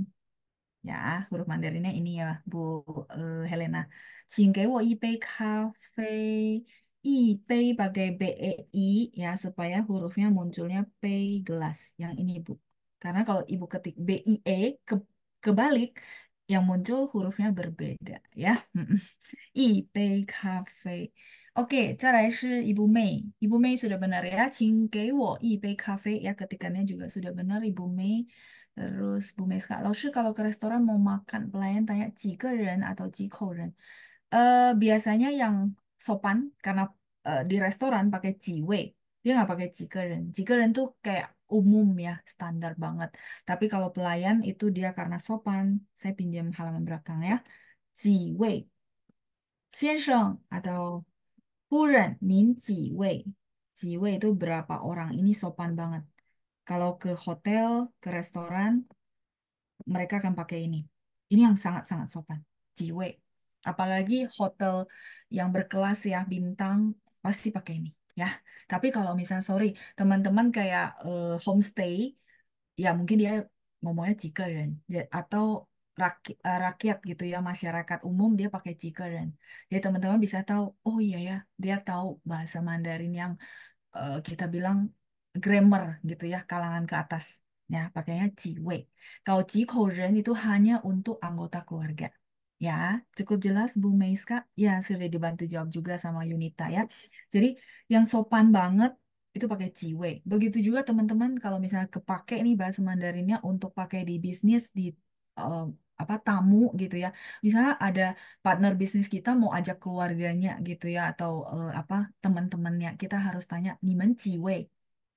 Ya, huruf Mandarinnya ini ya, Bu eh, Helena. Jingge wo ibe kafe. I, P pakai B, E, I, ya, supaya hurufnya munculnya P gelas, yang ini Bu. Karena kalau Ibu ketik B, I, E, ke, kebalik, yang muncul hurufnya berbeda, ya. I, P, cafe. Oke, okay, Ibu Mei. Ibu Mei sudah benar ya. Cing kei wo I, P, cafe. Ya, ketikannya juga sudah benar Ibu Mei. Terus ibu Mei, Kak, kalau ke restoran mau makan, pelayan tanya jika 几个人 atau 几口人. Uh, eh, biasanya yang sopan karena uh, di restoran pakai jiwe dia nggak pakai jikeren jikeren tuh kayak umum ya standar banget tapi kalau pelayan itu dia karena sopan saya pinjam halaman belakang ya jiwe Sheng atau Puren Nin jiwe jiwe itu berapa orang ini sopan banget kalau ke hotel ke restoran mereka akan pakai ini ini yang sangat-sangat sopan jiwe Apalagi hotel yang berkelas ya, bintang, pasti pakai ini ya. Tapi kalau misalnya, sorry, teman-teman kayak uh, homestay, ya mungkin dia ngomongnya jikeren. atau Atau rakyat, eh, rakyat gitu ya, masyarakat umum dia pakai jikeren. ya teman-teman bisa tahu, oh iya ya, dia tahu bahasa Mandarin yang uh, kita bilang grammar gitu ya, kalangan ke atas. Ya, pakainya jiwei. Kalau cikoren itu hanya untuk anggota keluarga. Ya, cukup jelas Bu Meiska. Ya, sudah dibantu jawab juga sama Yunita ya. Jadi yang sopan banget itu pakai ciwe. Begitu juga teman-teman kalau misalnya kepake nih bahasa Mandarinnya untuk pakai di bisnis di eh, apa tamu gitu ya. Misalnya ada partner bisnis kita mau ajak keluarganya gitu ya atau uh, apa teman-temannya kita harus tanya men ciwe.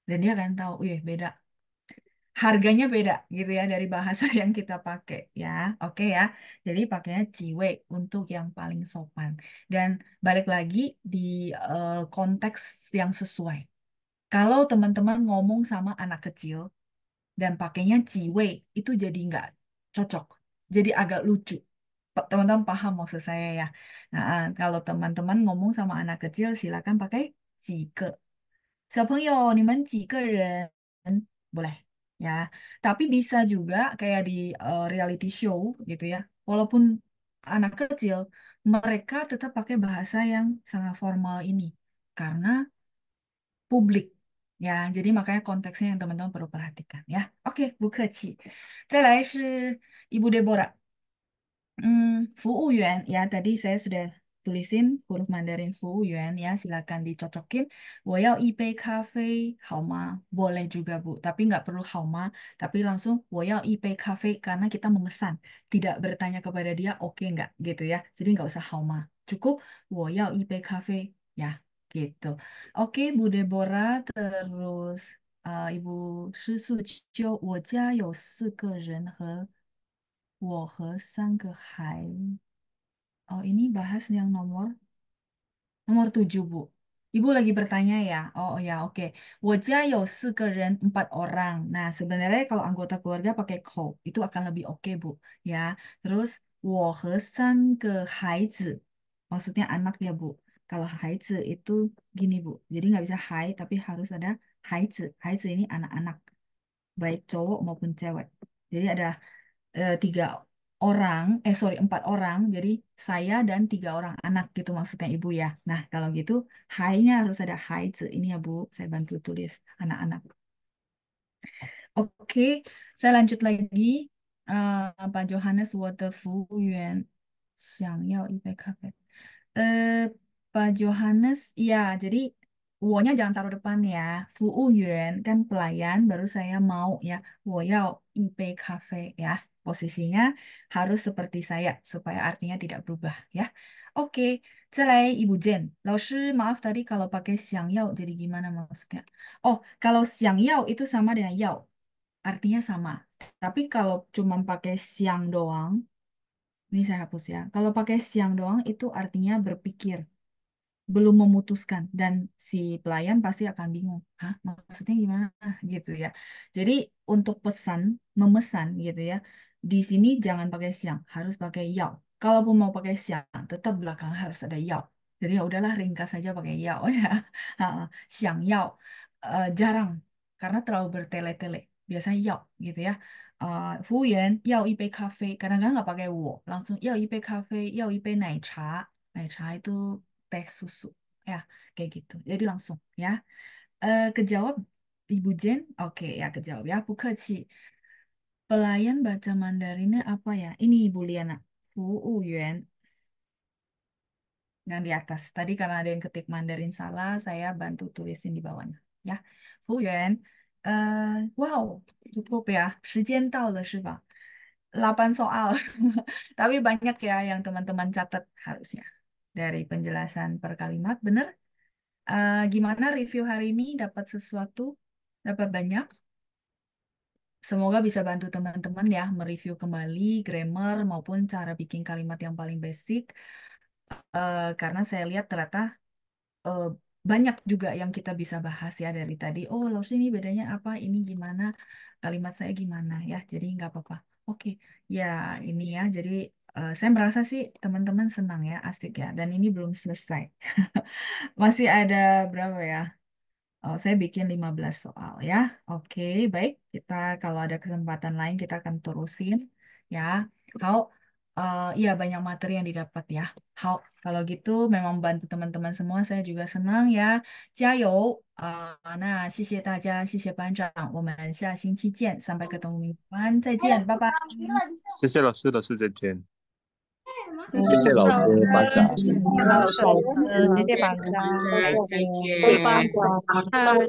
Dan dia akan tahu, "Wih, beda harganya beda gitu ya dari bahasa yang kita pakai ya. Oke ya. Jadi pakainya ciwe untuk yang paling sopan dan balik lagi di uh, konteks yang sesuai. Kalau teman-teman ngomong sama anak kecil dan pakainya ciwe itu jadi nggak cocok. Jadi agak lucu. Teman-teman paham maksud saya ya. Nah, kalau teman-teman ngomong sama anak kecil silakan pakai jika. 小朋友，你们几个人？不来。ya tapi bisa juga kayak di uh, reality show gitu ya walaupun anak kecil mereka tetap pakai bahasa yang sangat formal ini karena publik ya jadi makanya konteksnya yang teman-teman perlu perhatikan ya oke bu keci Ibu Deborah hmm, 服务员 ya tadi saya sudah tulisin huruf Mandarin Fu Yuan ya, silakan dicocokin. Woyao ipei cafe Hauma, boleh juga Bu, tapi nggak perlu Hauma, tapi langsung woyao ipei cafe karena kita memesan, tidak bertanya kepada dia oke okay, nggak gitu ya. Jadi nggak usah Hauma, cukup woyao ipei cafe ya gitu. Oke Bu Deborah, terus uh, Ibu Shi tiga anak. Oh, ini bahas yang nomor nomor 7, Bu. Ibu lagi bertanya ya. Oh, ya, oke. Wajah sekeren empat orang. Nah, sebenarnya kalau anggota keluarga pakai ko, itu akan lebih oke, Bu. Ya. Terus, wo he san ke haizi. Maksudnya anak ya, Bu. Kalau haizi itu gini, Bu. Jadi nggak bisa hai, tapi harus ada haizi. Haizi ini anak-anak. Baik cowok maupun cewek. Jadi ada eh, tiga orang, eh sorry, empat orang, jadi saya dan tiga orang anak gitu maksudnya ibu ya. Nah, kalau gitu hai-nya harus ada hai ini ya Bu, saya bantu tulis anak-anak. Oke, saya lanjut lagi. Uh, Pak Johannes, water Yuan, Xiang Yao, oh, IPK. Uh, eh, Pak Johannes, ya, jadi wo-nya jangan taruh depan ya. Fu Yuan, kan pelayan, baru saya mau ya. Wo Yao, IP kafe ya. Posisinya harus seperti saya supaya artinya tidak berubah ya. Oke, selain Ibu Jen. Laoshi, maaf tadi kalau pakai siang yao jadi gimana maksudnya? Oh, kalau siang yao itu sama dengan yao. Artinya sama. Tapi kalau cuma pakai siang doang, ini saya hapus ya. Kalau pakai siang doang itu artinya berpikir belum memutuskan dan si pelayan pasti akan bingung. Hah, maksudnya gimana gitu ya. Jadi untuk pesan, memesan gitu ya. Di sini jangan pakai siang, harus pakai yao. Kalaupun mau pakai siang, tetap belakang harus ada yao. Jadi ya udahlah ringkas saja pakai yao ya. siang yao. Uh, jarang karena terlalu bertele-tele. Biasanya yao gitu ya. Uh, eh, 服务员要一杯咖啡，kadang-kadang nggak pakai wo, langsung yao ipe kafe, yao ipe nai cha. Nai cha itu teh susu ya, kayak gitu. Jadi langsung ya. Uh, kejawab Ibu Jen, oke okay, ya kejawab ya, bukan sih. Pelayan baca Mandarinnya apa ya? Ini Bu Liana, Fu Yuan yang di atas. Tadi karena ada yang ketik Mandarin salah, saya bantu tulisin di bawahnya. Ya, Fu Yuan. Uh, wow, cukup ya. Sejen tau le, shiba. 8 soal. Tapi banyak ya yang teman-teman catat harusnya. Dari penjelasan per kalimat, bener? Uh, gimana review hari ini? Dapat sesuatu? Dapat banyak? Semoga bisa bantu teman-teman ya mereview kembali grammar maupun cara bikin kalimat yang paling basic. Eh, karena saya lihat ternyata uh, banyak juga yang kita bisa bahas ya dari tadi. Oh, loss ini bedanya apa? Ini gimana? Kalimat saya gimana ya? Jadi nggak apa-apa. Oke, ya ini ya. Jadi uh, saya merasa sih teman-teman senang ya, asik ya. Dan ini belum selesai. Masih ada berapa ya? Oh, saya bikin 15 soal ya. Oke, baik. Kita kalau ada kesempatan lain kita akan terusin ya. How eh ya banyak materi yang didapat ya. How kalau gitu memang bantu teman-teman semua saya juga senang ya. Eh, nah Sampai ketemu minggu depan. 再见，拜拜。谢谢老师，老师再见。谢谢老师班长，谢谢老师班长，拜拜。